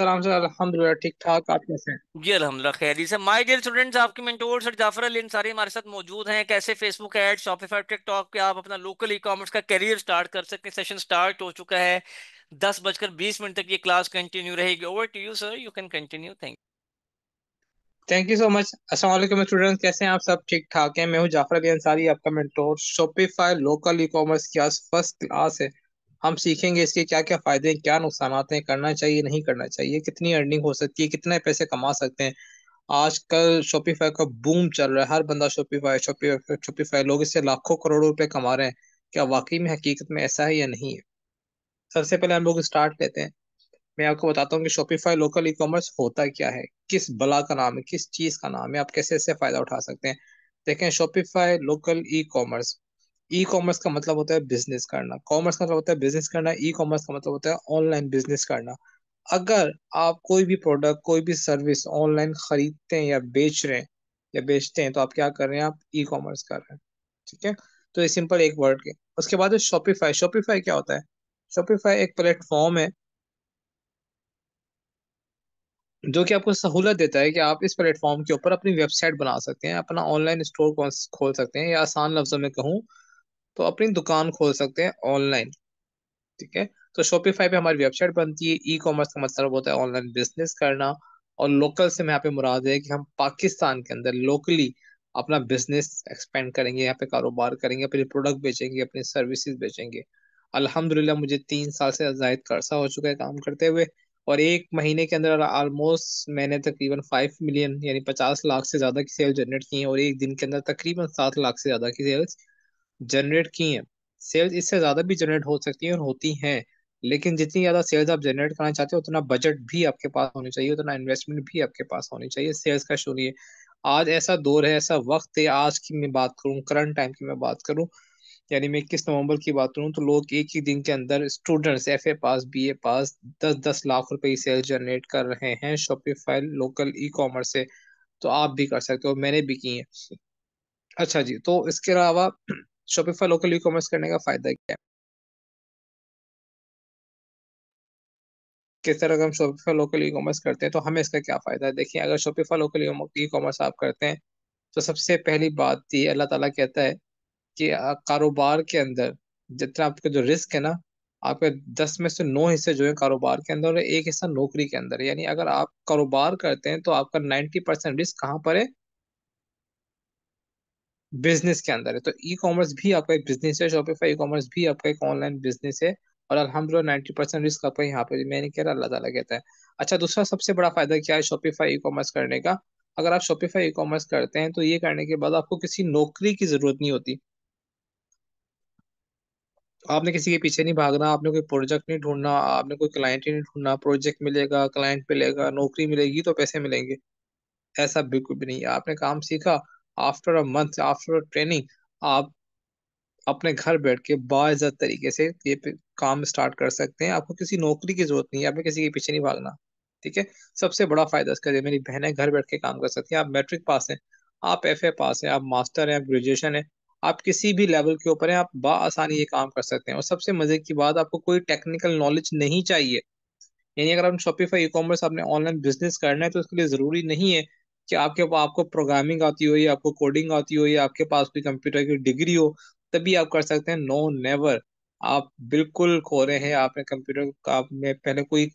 सलाम सर अल्हम्दुलिल्लाह ठीक ठाक आप कैसे हैं जी अल्हम्दुलिल्लाह खैरी से माय डियर स्टूडेंट्स आपके मेंटोर सर जाफर अली अंसारी हमारे साथ मौजूद हैं कैसे फेसबुक ऐड शॉपिफाई टिकटॉक पे आप अपना लोकल ई कॉमर्स का करियर स्टार्ट कर सकते हैं सेशन स्टार्ट हो चुका है दस बजकर बीस मिनट तक ये क्लास कंटिन्यू रहेगी over to you sir you can continue thank thank you so much Aslam students कैसे हैं आप सब ठीक ठाक हैं मैं हूं जाफर अली अंसारी आपका mentor Shopify local e commerce की आज फर्स्ट क्लास है हम सीखेंगे इसके क्या क्या फायदे हैं क्या नुकसान हैं करना चाहिए नहीं करना चाहिए कितनी अर्निंग हो सकती है कितने पैसे कमा सकते हैं आजकल शॉपिफाई का बूम चल रहा है हर बंदा शॉपिफाई शॉपिफाई शॉपिफाई लोग इससे लाखों करोड़ों रुपए कमा रहे हैं क्या वाकई में हकीकत में ऐसा है या नहीं है सबसे पहले हम लोग स्टार्ट लेते हैं मैं आपको बताता हूँ कि शॉपिफाई लोकल ई कॉमर्स होता क्या है किस बला का नाम है किस चीज का नाम है आप कैसे इससे फायदा उठा सकते हैं देखें Shopify local e commerce e commerce का मतलब होता है बिजनेस करना कॉमर्स का मतलब होता है बिजनेस करना ई कॉमर्स का मतलब होता है ऑनलाइन बिजनेस करना अगर आप कोई भी प्रोडक्ट कोई भी सर्विस ऑनलाइन खरीदते हैं या बेच रहे हैं या बेचते हैं तो आप क्या कर रहे हैं आप ई कॉमर्स कर रहे हैं ठीक है तो ये सिंपल एक वर्ड के उसके बाद शॉपिफाई शॉपिफाई क्या होता है शॉपिफाई एक प्लेटफॉर्म है जो कि आपको सहूलत देता है कि आप इस प्लेटफॉर्म के ऊपर अपनी वेबसाइट बना सकते हैं अपना ऑनलाइन स्टोर खोल सकते हैं या आसान लफ्जों में कहूँ तो अपनी दुकान खोल सकते हैं ऑनलाइन ठीक है तो शॉपिफाई पे हमारी वेबसाइट बनती है ई कॉमर्स का मतलब होता है ऑनलाइन बिजनेस करना और लोकल से यहाँ पे मुराद है कि हम पाकिस्तान के अंदर लोकली अपना बिजनेस एक्सपेंड करेंगे यहाँ पे कारोबार करेंगे अपने प्रोडक्ट बेचेंगे अपनी सर्विसेज बेचेंगे अल्हम्दुलिल्लाह मुझे तीन साल से जायद कर्सा हो चुका है काम करते हुए और एक महीने के अंदर ऑलमोस्ट मैंने तकरीबन फाइव मिलियन यानी पचास लाख से ज़्यादा की सेल जनरेट की है और एक दिन के अंदर तकरीबन सात लाख से ज़्यादा की सेल्स जनरेट की हैं सेल्स इससे ज़्यादा भी जनरेट हो सकती हैं और होती हैं लेकिन जितनी ज़्यादा सेल्स आप जनरेट करना चाहते हो उतना बजट भी आपके पास होनी चाहिए उतना इन्वेस्टमेंट भी आपके पास होनी चाहिए सेल्स का नहीं आज ऐसा दौर है ऐसा वक्त है आज की मैं बात करूँ करंट टाइम की मैं बात करूँ यानी मैं इक्कीस नवंबर की बात करूँ तो लोग एक ही दिन के अंदर students F A pass B A pass दस दस लाख रुपए की सेल्स जनरेट कर रहे हैं शॉपिफाई लोकल ई कॉमर्स से तो आप भी कर सकते हो मैंने भी की है अच्छा जी तो इसके अलावा शॉपिफाई लोकल ई कॉमर्स करने का फायदा क्या है किस तरह हम शॉपिफा लोकल ई कॉमर्स करते हैं तो हमें इसका क्या फ़ायदा है देखिए अगर शॉपिफा लोकल ई कॉमर्स आप करते हैं तो सबसे पहली बात ये अल्लाह ताला कहता है कि कारोबार के अंदर जितना आपका जो रिस्क है ना आपके दस में से नौ हिस्से जो है कारोबार के अंदर और एक हिस्सा नौकरी के अंदर यानी अगर आप कारोबार करते हैं तो आपका नाइन्टी परसेंट रिस्क कहाँ पर है बिजनेस के अंदर है तो ई कॉमर्स भी आपका एक बिजनेस है शॉपिफाई ई कॉमर्स भी आपका एक ऑनलाइन बिजनेस है और अलहमदिल्ला नाइन्टी परसेंट रिस्क आपका यहाँ पे मैंने कह रहा अल्लाह ताला कहता है अच्छा दूसरा सबसे बड़ा फायदा क्या है शॉपिफाई ई कॉमर्स करने का अगर आप शॉपिफाई ई कॉमर्स करते हैं तो ये करने के बाद आपको किसी नौकरी की जरूरत नहीं होती आपने किसी के पीछे नहीं भागना आपने कोई प्रोजेक्ट नहीं ढूंढना आपने कोई क्लाइंट ही नहीं ढूंढना प्रोजेक्ट मिलेगा क्लाइंट मिलेगा नौकरी मिलेगी तो पैसे मिलेंगे ऐसा बिल्कुल भी नहीं आपने काम सीखा after a month after training आप अपने घर बैठ के बाजत तरीके से ये काम स्टार्ट कर सकते हैं आपको किसी नौकरी की जरूरत नहीं है आपने किसी के पीछे नहीं भागना ठीक है सबसे बड़ा फायदा इसका मेरी बहनें घर बैठ के काम कर सकती हैं आप मैट्रिक पास हैं आप एफ पास हैं आप मास्टर हैं आप ग्रेजुएशन है आप किसी भी लेवल के ऊपर हैं आप बासानी ये काम कर सकते हैं और सबसे मजे की बात आपको कोई टेक्निकल नॉलेज नहीं चाहिए यानी अगर आप शॉपिफाई ई कॉमर्स आपने ऑनलाइन बिजनेस करना है तो उसके लिए ज़रूरी नहीं है कि आपके आपको प्रोग्रामिंग आती हो या आपको कोडिंग आती हो या आपके पास कोई कंप्यूटर की डिग्री हो तभी आप कर सकते हैं नो नेवर आप बिल्कुल खो रहे हैं आपने कंप्यूटर का आपने पहले कोई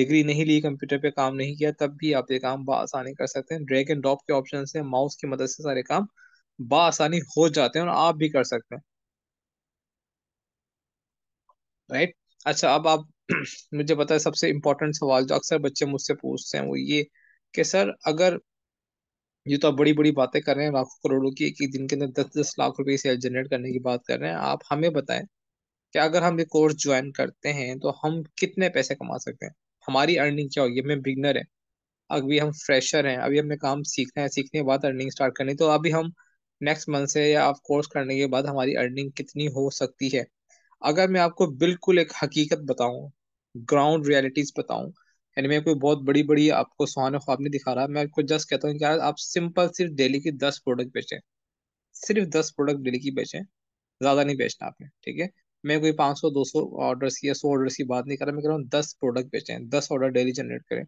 डिग्री नहीं ली कंप्यूटर पे काम नहीं किया तब भी आप ये काम आसानी कर सकते हैं ड्रैग एंड ड्रॉप के ऑप्शन से माउस की मदद से सारे काम आसानी हो जाते हैं और आप भी कर सकते हैं राइट right? अच्छा अब आप मुझे पता है सबसे इम्पोर्टेंट सवाल जो अक्सर बच्चे मुझसे पूछते हैं वो ये कि सर अगर ये तो आप बड़ी बड़ी बातें कर रहे हैं लाखों करोड़ों की एक दिन के अंदर दस दस लाख रुपए से जनरेट करने की बात कर रहे हैं आप हमें बताएं कि अगर हम ये कोर्स ज्वाइन करते हैं तो हम कितने पैसे कमा सकते हैं हमारी अर्निंग क्या होगी हमें बिगनर है अभी हम फ्रेशर हैं अभी हमने काम सीखना है सीखने के बाद अर्निंग स्टार्ट करनी तो अभी हम नेक्स्ट मंथ से या आप कोर्स करने के बाद हमारी अर्निंग कितनी हो सकती है अगर मैं आपको बिल्कुल एक हकीकत बताऊं ग्राउंड रियलिटीज बताऊं एनिमे कोई बहुत बड़ी बड़ी आपको सुहाने ख्वाब नहीं दिखा रहा मैं आपको जस्ट कहता हूँ कि आप सिंपल सिर्फ डेली की दस प्रोडक्ट बेचें सिर्फ दस प्रोडक्ट डेली की बेचें ज़्यादा नहीं बेचना आपने ठीक है मैं कोई पाँच सौ दो सौ ऑर्डर या सौ ऑर्डर की बात नहीं कर रहा मैं कह रहा हूँ दस प्रोडक्ट बेचें दस ऑर्डर डेली जनरेट करें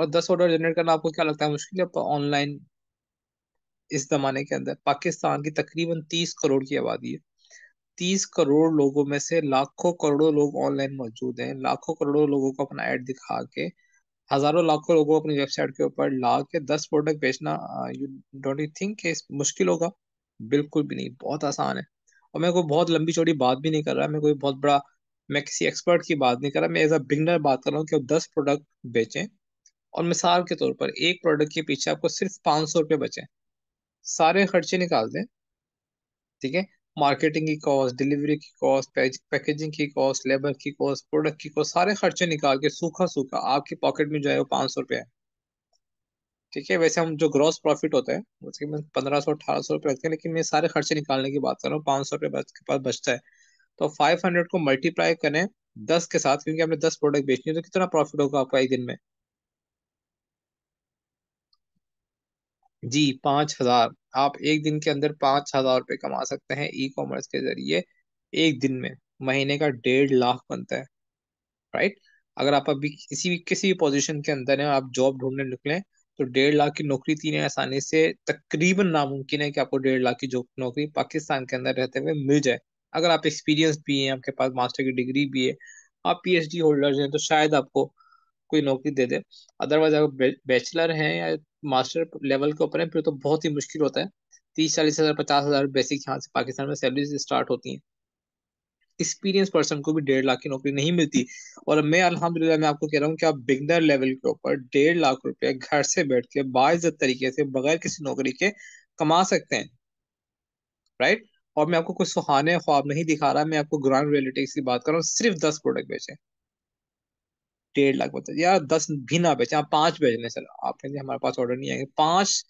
और दस ऑर्डर जनरेट करना आपको क्या लगता है मुश्किल है ऑनलाइन तो इस जमाने के अंदर पाकिस्तान की तकरीबन तीस करोड़ की आबादी है तीस करोड़ लोगों में से लाखों करोड़ों लोग ऑनलाइन मौजूद हैं लाखों करोड़ों लोगों को अपना ऐड दिखा के हजारों लाखों लोगों को अपनी वेबसाइट के ऊपर ला के दस प्रोडक्ट बेचना यू डोंट यू थिंक मुश्किल होगा बिल्कुल भी नहीं बहुत आसान है और मैं कोई बहुत लंबी चौड़ी बात भी नहीं कर रहा मैं कोई बहुत बड़ा मैं किसी एक्सपर्ट की बात नहीं कर रहा मैं एज अ बिगनर बात कर रहा हूँ कि आप दस प्रोडक्ट बेचें और मिसाल के तौर पर एक प्रोडक्ट के पीछे आपको सिर्फ पाँच सौ रुपये बचें सारे खर्चे निकाल दें ठीक है मार्केटिंग की कॉस्ट डिलीवरी की कॉस्ट पैकेजिंग की कॉस्ट लेबर की कॉस्ट प्रोडक्ट की कॉस्ट सारे खर्चे निकाल के सूखा सूखा आपके पॉकेट में जो है वो पाँच सौ रुपया है ठीक है वैसे हम जो ग्रॉस प्रॉफिट होता है पंद्रह सौ अठारह सौ रुपये रखते हैं लेकिन मैं सारे खर्चे निकालने की बात कर रहा हूँ पाँच सौ रुपये के पास बचता है तो फाइव हंड्रेड को मल्टीप्लाई करें दस के साथ क्योंकि हमने दस प्रोडक्ट बेचनी है तो कितना प्रॉफिट होगा आपका एक दिन में जी पाँच हजार आप एक दिन के अंदर पाँच हजार रुपये कमा सकते हैं ई कॉमर्स के जरिए एक दिन में महीने का डेढ़ लाख बनता है राइट अगर आप अभी किसी भी किसी भी पोजिशन के अंदर हैं आप जॉब ढूंढने निकले तो डेढ़ लाख की नौकरी तीन आसानी से तकरीबन नामुमकिन है कि आपको डेढ़ लाख की जॉब नौकरी पाकिस्तान के अंदर रहते हुए मिल जाए अगर आप एक्सपीरियंस भी हैं आपके पास मास्टर की डिग्री भी है आप पीएचडी होल्डर्स हैं तो शायद आपको कोई नौकरी दे दे अदरवाइज अगर बैचलर हैं या मास्टर लेवल के ऊपर है फिर तो बहुत ही मुश्किल होता है तीस चालीस हजार पचास हजार बेसिक यहाँ से पाकिस्तान में सैलरीज स्टार्ट होती हैं एक्सपीरियंस पर्सन को भी डेढ़ लाख की नौकरी नहीं मिलती और मैं अल्हम्दुलिल्लाह मैं आपको कह रहा हूँ कि आप बिगनर लेवल के ऊपर डेढ़ लाख रुपए घर से बैठ के बाइज्जत तरीके से बगैर किसी नौकरी के कमा सकते हैं राइट और मैं आपको कुछ सुहाने ख्वाब नहीं दिखा रहा मैं आपको ग्रैंड रियलिटी की बात कर रहा हूँ सिर्फ दस प्रोडक्ट बेचें डेढ़ लाख बता दिया दस भी ना बेचे आप पांच बेच लें सर आप कहते हमारे पास ऑर्डर नहीं आएंगे पांच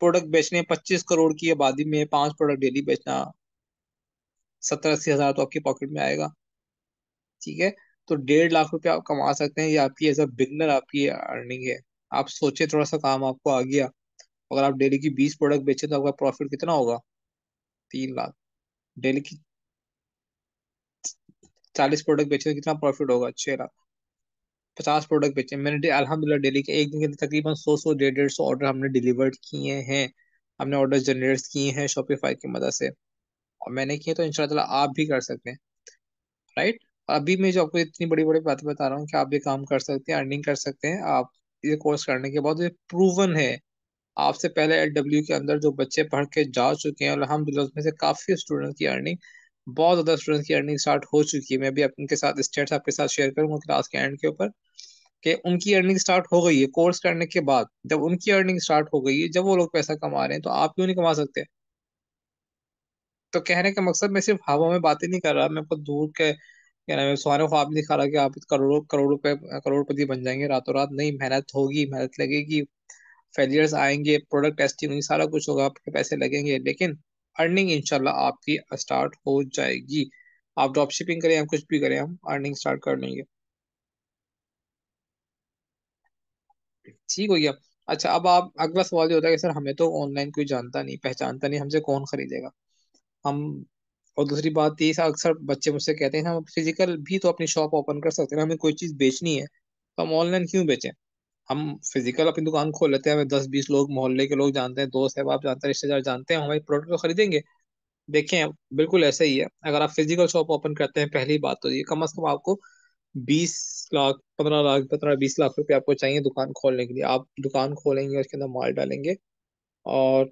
प्रोडक्ट बेचने पच्चीस करोड़ की आबादी में पांच प्रोडक्ट डेली बेचना सत्तर अस्सी हजार तो आपके पॉकेट में आएगा ठीक है तो डेढ़ लाख रुपया आप कमा सकते हैं ये आपकी एज अ बिगनर आपकी अर्निंग है आप सोचे थोड़ा सा काम आपको आ गया अगर आप डेली की बीस प्रोडक्ट बेचे तो आपका प्रॉफिट कितना होगा तीन लाख डेली की चालीस प्रोडक्ट बेचे तो कितना प्रॉफिट होगा छह लाख पचास प्रोडक्ट बेचे मैंने अलहमदिल्ला डेली के एक दिन के अंदर तकरीबन सौ सौ डेढ़ डेढ़ सौ ऑर्डर हमने डिलीवर किए हैं हमने ऑर्डर जनरेट किए हैं शॉपिफाई की मदद से और मैंने किए तो इन आप भी कर सकते हैं राइट अभी मैं जो आपको इतनी बड़ी बड़ी बातें बता रहा हूँ कि आप ये काम कर सकते हैं अर्निंग कर सकते हैं आप ये कोर्स करने के बाद ये प्रूवन है आपसे पहले एल डब्ल्यू के अंदर जो बच्चे पढ़ के जा चुके हैं और अलहमदिल्ला उसमें से काफ़ी स्टूडेंट की अर्निंग बहुत ज़्यादा स्टूडेंट की अर्निंग स्टार्ट हो चुकी है मैं भी उनके साथ स्टेट्स आपके साथ शेयर करूंगा क्लास के एंड के ऊपर कि उनकी अर्निंग स्टार्ट हो गई है कोर्स करने के बाद जब उनकी अर्निंग स्टार्ट हो गई है जब वो लोग पैसा कमा रहे हैं तो आप क्यों नहीं कमा सकते तो कहने का मकसद मैं सिर्फ हवा में बातें नहीं कर रहा मैं आपको दूर के क्या नाम सुहाने ख्वाब नहीं खा रहा कि आप करोड़ों करोड़ रुपए करोड़पति बन जाएंगे रातों रात नहीं मेहनत होगी मेहनत लगेगी फेलियर्स आएंगे प्रोडक्ट टेस्टिंग होगी सारा कुछ होगा आपके पैसे लगेंगे लेकिन अर्निंग इनशाला आपकी स्टार्ट हो जाएगी आप ड्रॉप शिपिंग करें या कुछ भी करें हम अर्निंग स्टार्ट कर लेंगे ठीक हो गया अच्छा अब आप अगला सवाल जो होता है कि सर हमें तो ऑनलाइन कोई जानता नहीं पहचानता नहीं हमसे कौन खरीदेगा हम और दूसरी बात ये अक्सर बच्चे मुझसे कहते हैं हम फिजिकल भी तो अपनी शॉप ओपन कर सकते हैं हमें कोई चीज़ बेचनी है तो हम ऑनलाइन क्यों बेचें हम फिजिकल अपनी दुकान खोल लेते हैं हमें दस बीस लोग मोहल्ले के लोग जानते हैं दोस्त है आप जानते हैं रिश्तेदार जानते हैं हमारे प्रोडक्ट को खरीदेंगे देखें बिल्कुल ऐसा ही है अगर आप फिजिकल शॉप ओपन करते हैं पहली बात तो ये कम अज कम आपको बीस लाख पंद्रह लाख पंद्रह बीस लाख रुपए आपको चाहिए दुकान खोलने के लिए आप दुकान खोलेंगे उसके अंदर माल डालेंगे और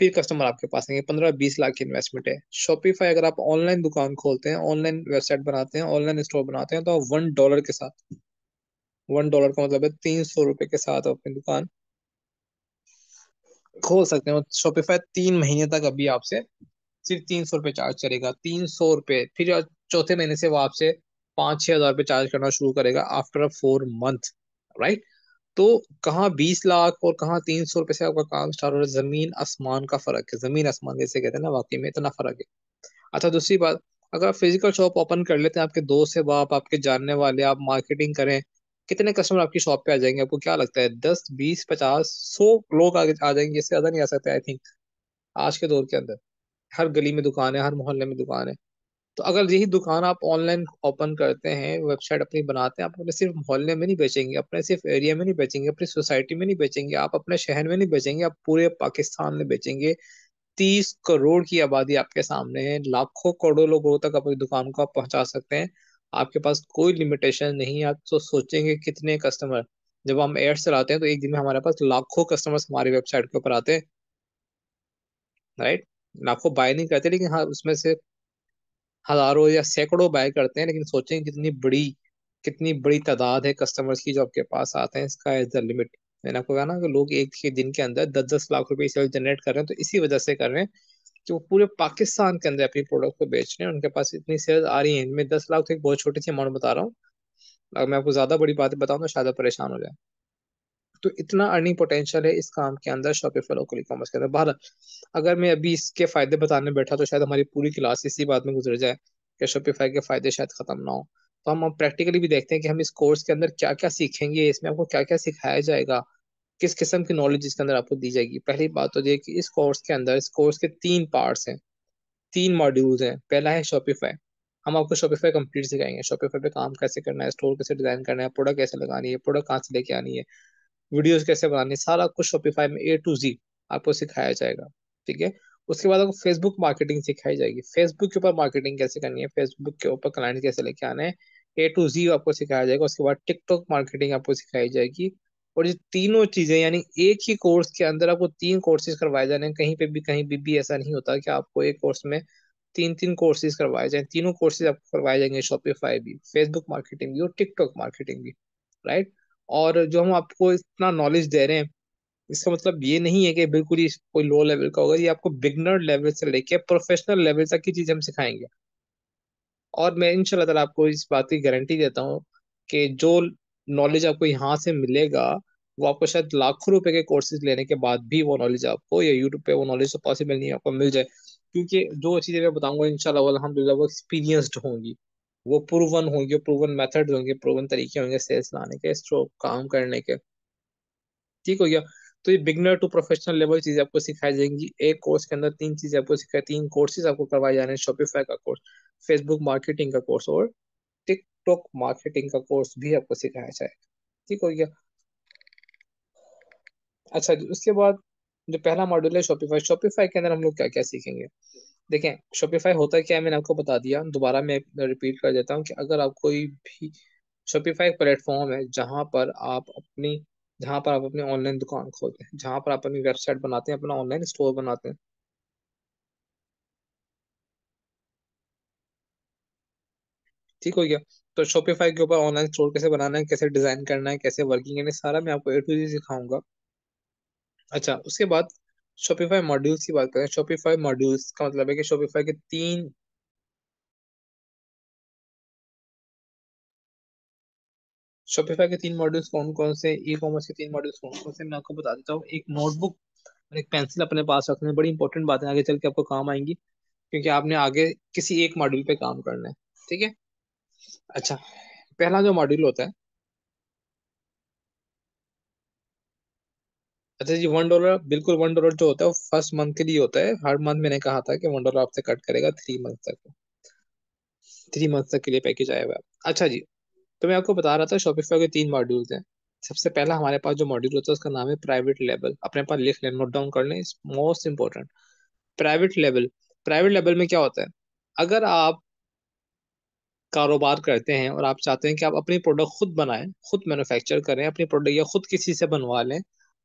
फिर कस्टमर आपके पास आएंगे पंद्रह बीस लाख की इन्वेस्टमेंट है शॉपिफाई अगर आप ऑनलाइन दुकान खोलते हैं ऑनलाइन वेबसाइट बनाते हैं ऑनलाइन स्टोर बनाते हैं तो आप वन डॉलर के साथ वन डॉलर का मतलब है तीन सौ रुपए के साथ अपनी दुकान खोल सकते हैं शॉपिफाई तीन महीने तक अभी आपसे सिर्फ तीन सौ रुपये चार्ज करेगा तीन सौ रुपये फिर चौथे महीने से वो आपसे पाँच छह हज़ार रुपये चार्ज करना शुरू करेगा after a four month right तो कहाँ बीस लाख और कहाँ तीन सौ रुपए से आपका काम स्टार्ट हो रहा है ज़मीन आसमान का फ़र्क है ज़मीन आसमान जैसे कहते हैं ना वाकई में इतना फ़र्क है अच्छा दूसरी बात अगर आप फिजिकल शॉप ओपन कर लेते हैं आपके दोस्त है बाप आपके जानने वाले आप मार्केटिंग करें कितने कस्टमर आपकी शॉप पे आ जाएंगे आपको क्या लगता है दस बीस पचास सौ लोग आ, आ जाएंगे इससे ज़्यादा नहीं आ सकते आई थिंक आज के दौर के अंदर हर गली में दुकान है हर मोहल्ले में दुकान है तो अगर यही दुकान आप ऑनलाइन ओपन करते हैं वेबसाइट अपनी बनाते हैं आप अपने सिर्फ मोहल्ले में नहीं बेचेंगे अपने सिर्फ एरिया में नहीं बेचेंगे अपनी सोसाइटी में नहीं बेचेंगे आप अपने शहर में नहीं बेचेंगे आप पूरे पाकिस्तान में बेचेंगे तीस करोड़ की आबादी आपके सामने है लाखों करोड़ों लोगों तक अपनी दुकान को आप पहुंचा सकते हैं आपके पास कोई लिमिटेशन नहीं है आप तो सोचेंगे कितने कस्टमर जब हम एड चलाते हैं तो एक दिन में हमारे पास लाखों कस्टमर्स हमारी वेबसाइट के ऊपर आते हैं राइट लाखों बाय नहीं करते लेकिन हाँ उसमें से हजारों या सैकड़ों बाय करते हैं लेकिन सोचें कितनी बड़ी कितनी बड़ी तादाद है कस्टमर्स की जो आपके पास आते हैं इसका इज द लिमिट मैंने आपको कहा ना कि लोग एक ही दिन के अंदर दस दस लाख रुपए सेल जनरेट कर रहे हैं तो इसी वजह से कर रहे हैं कि वो पूरे पाकिस्तान के अंदर अपनी प्रोडक्ट को बेच रहे हैं उनके पास इतनी सेल्स आ रही हैं इनमें दस लाख तो एक बहुत छोटी सी अमाउंट बता रहा हूँ अगर मैं आपको ज्यादा बड़ी बात बताऊँ तो शायद परेशान हो जाए तो इतना अर्निंग पोटेंशियल है इस काम के अंदर शॉपिफाई लोकल ई कॉमर्स के अंदर बहर अगर मैं अभी इसके फायदे बताने बैठा तो शायद हमारी पूरी क्लास इसी बात में गुजर जाए कि शॉपिफाई के फायदे शायद खत्म ना हो तो हम प्रैक्टिकली भी देखते हैं कि हम इस कोर्स के अंदर क्या क्या सीखेंगे इसमें आपको क्या क्या सिखाया जाएगा किस किस्म की नॉलेज इसके अंदर आपको दी जाएगी पहली बात तो ये कि इस कोर्स के अंदर इस कोर्स के तीन पार्ट्स हैं तीन मॉड्यूल्स हैं पहला है शॉपिफाई हम आपको शॉपिफाई कंप्लीट सिखाएंगे शॉपिफाई पे काम कैसे करना है स्टोर कैसे डिजाइन करना है प्रोडक्ट कैसे लगानी है प्रोडक्ट कहाँ से लेके आनी है वीडियोस कैसे बनाने सारा कुछ शॉपिफाई में ए टू जी आपको सिखाया जाएगा ठीक है उसके बाद आपको फेसबुक मार्केटिंग सिखाई जाएगी फेसबुक के ऊपर मार्केटिंग कैसे करनी है फेसबुक के ऊपर क्लाइंट कैसे लेके आने हैं ए टू जी आपको सिखाया जाएगा उसके बाद टिकटॉक मार्केटिंग आपको सिखाई जाएगी और ये तीनों चीजें यानी एक ही कोर्स के अंदर आपको तीन कोर्सेज करवाए जाने कहीं पे भी कहीं भी, भी ऐसा नहीं होता कि आपको एक कोर्स में तीन तीन कोर्सेज करवाए जाए तीनों कोर्सेज आपको करवाए जाएंगे शॉपिफाई भी फेसबुक मार्केटिंग भी और टिकटॉक मार्केटिंग भी राइट और जो हम आपको इतना नॉलेज दे रहे हैं इसका मतलब ये नहीं है कि बिल्कुल ही कोई लो लेवल का होगा ये आपको बिगनर लेवल से लेके प्रोफेशनल लेवल तक की चीज हम सिखाएंगे और मैं इनशाला तला आपको इस बात की गारंटी देता हूँ कि जो नॉलेज आपको यहाँ से मिलेगा वो आपको शायद लाखों रुपए के कोर्सेज लेने के बाद भी वो नॉलेज आपको या यूट्यूब पे वो नॉलेज तो पॉसिबल नहीं आपको मिल जाए क्योंकि जो चीज़ें मैं बताऊंगा इनशाला अलहमदिल्ला वो एक्सपीरियंस्ड होंगी वो प्रूवन होंगे प्रूवन मेथड होंगे प्रूवन तरीके होंगे सेल्स लाने के स्ट्रोक काम करने के ठीक हो गया तो ये बिगनर टू प्रोफेशनल लेवल चीजें आपको सिखाई जाएंगी एक कोर्स के अंदर तीन चीजें आपको सिखाई तीन कोर्सेज आपको करवाए जा रहे हैं शॉपिफाई का कोर्स फेसबुक मार्केटिंग का कोर्स और टिकटॉक मार्केटिंग का कोर्स भी आपको सिखाया जाएगा ठीक हो गया अच्छा जी उसके बाद जो पहला मॉड्यूल है शॉपिफाई शॉपिफाई के अंदर हम लोग क्या क्या सीखेंगे देखें शॉपिफाई होता है क्या है मैंने आपको बता दिया दोबारा मैं रिपीट कर देता हूँ कि अगर आप कोई भी शॉपिफाई प्लेटफॉर्म है जहाँ पर आप अपनी जहाँ पर आप अपनी ऑनलाइन दुकान खोलते हैं जहाँ पर आप अपनी वेबसाइट बनाते हैं अपना ऑनलाइन स्टोर बनाते हैं ठीक हो गया तो शॉपिफाई के ऊपर ऑनलाइन स्टोर कैसे बनाना है कैसे डिज़ाइन करना है कैसे वर्किंग है सारा मैं आपको ए टू जी सिखाऊंगा अच्छा उसके बाद शॉपिफाई मॉड्यूल्स की बात करें शॉपिफाई मॉड्यूल्स का मतलब है कि शॉपिफाई के तीन शॉपिफाई के तीन मॉड्यूल्स कौन कौन से ई कॉमर्स के तीन मॉड्यूल्स कौन कौन से मैं आपको बता देता हूँ एक नोटबुक और एक पेंसिल अपने पास रखना बड़ी इंपॉर्टेंट बात है आगे चल के आपको काम आएंगी क्योंकि आपने आगे किसी एक मॉड्यूल पे काम करना है ठीक है अच्छा पहला जो मॉड्यूल होता है अच्छा जी वन डॉलर बिल्कुल वन डॉलर जो होता है वो फर्स्ट मंथ के लिए होता है हर मंथ मैंने कहा था कि वन डॉलर आपसे कट करेगा थ्री मंथ तक थ्री मंथ तक के लिए पैकेज आया हुआ है अच्छा जी तो मैं आपको बता रहा था शॉपिफाई के तीन मॉड्यूल्स हैं सबसे पहला हमारे पास जो मॉड्यूल होता है उसका नाम है प्राइवेट लेवल अपने पास लिख लें नोट डाउन कर लें most important private level private level में क्या होता है अगर आप कारोबार करते हैं और आप चाहते हैं कि आप अपनी प्रोडक्ट खुद बनाएं खुद मैन्युफैक्चर करें अपनी प्रोडक्ट या खुद किसी से बनवा लें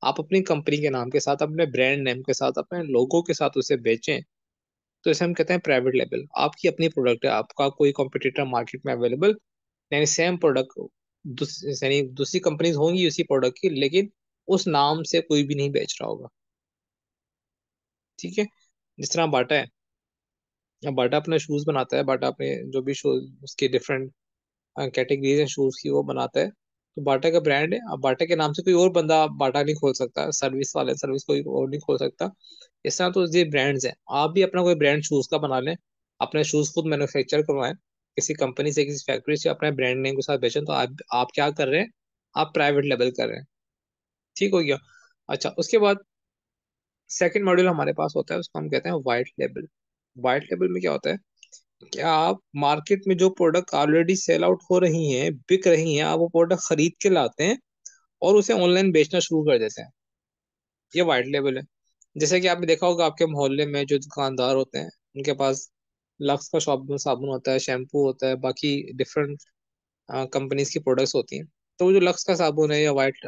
आप अपनी कंपनी के नाम के साथ अपने ब्रांड नेम के साथ अपने लोगों के साथ उसे बेचें तो इसे हम कहते हैं प्राइवेट लेबल आपकी अपनी प्रोडक्ट है आपका कोई कॉम्पिटिटर मार्केट में अवेलेबल यानी सेम प्रोडक्ट यानी दूसरी कंपनीज होंगी उसी प्रोडक्ट की लेकिन उस नाम से कोई भी नहीं बेच रहा होगा ठीक है जिस तरह बाटा है बाटा अपने शूज़ बनाता है बाटा अपने जो भी शूज उसके डिफरेंट कैटेगरीज uh, हैं शूज़ की वो बनाता है तो बाटा का ब्रांड है अब बाटा के नाम से कोई और बंदा बाटा नहीं खोल सकता सर्विस वाले सर्विस कोई और नहीं खोल सकता इस तरह तो ये ब्रांड्स हैं आप भी अपना कोई ब्रांड शूज़ का बना लें अपने शूज़ खुद मैन्युफैक्चर करवाएं किसी कंपनी से किसी फैक्ट्री से अपने ब्रांड नेम के साथ बेचें तो आप आप क्या कर रहे हैं आप प्राइवेट लेवल कर रहे हैं ठीक हो गया अच्छा उसके बाद सेकेंड मॉड्यूल हमारे पास होता है उसको हम कहते हैं वाइट लेबल वाइट लेबल में क्या होता है क्या आप मार्केट में जो प्रोडक्ट ऑलरेडी सेल आउट हो रही हैं बिक रही हैं आप वो प्रोडक्ट खरीद के लाते हैं और उसे ऑनलाइन बेचना शुरू कर देते हैं ये वाइट लेबल है जैसे कि आपने देखा होगा आपके मोहल्ले में जो दुकानदार होते हैं उनके पास लक्स का शॉप साबुन होता है शैम्पू होता है बाकी डिफरेंट कंपनीज की प्रोडक्ट्स होती हैं तो वो जो लक्स का साबुन है या वाइट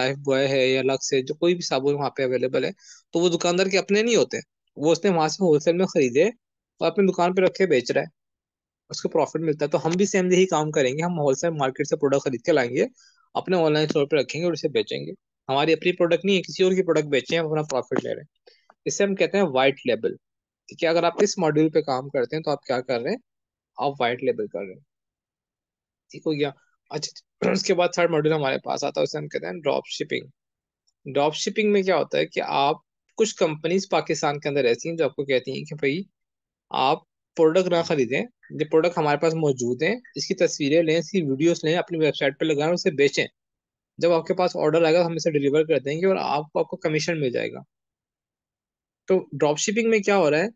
लाइफ बॉय है या लक्स है जो कोई भी साबुन वहाँ पे अवेलेबल है तो वो दुकानदार के अपने नहीं होते वो उसने वहां से होलसेल में खरीदे वो अपनी दुकान पे रख के बेच रहा है उसको प्रॉफिट मिलता है तो हम भी सेम यही काम करेंगे हम होलसेल मार्केट से प्रोडक्ट खरीद के लाएंगे अपने ऑनलाइन स्टोर पे रखेंगे और उसे बेचेंगे हमारी अपनी प्रोडक्ट नहीं है किसी और की प्रोडक्ट बेचे हैं अपना प्रॉफिट ले रहे हैं इसे हम कहते हैं वाइट लेबल ठीक है अगर आप इस मॉड्यूल पे काम करते हैं तो आप क्या कर रहे हैं आप वाइट लेबल कर रहे हैं ठीक हो गया अच्छा उसके बाद थर्ड मॉड्यूल हमारे पास आता है उसे हम कहते हैं ड्रॉप शिपिंग ड्रॉप शिपिंग में क्या होता है कि आप कुछ कंपनीज पाकिस्तान के अंदर ऐसी हैं जो आपको कहती हैं कि भाई आप प्रोडक्ट ना खरीदें ये प्रोडक्ट हमारे पास मौजूद हैं इसकी तस्वीरें लें इसकी वीडियोस लें अपनी वेबसाइट पर लगाएं उसे बेचें जब आपके पास ऑर्डर आएगा हम इसे डिलीवर कर देंगे और आपको आपको कमीशन मिल जाएगा तो ड्रॉप शिपिंग में क्या हो रहा है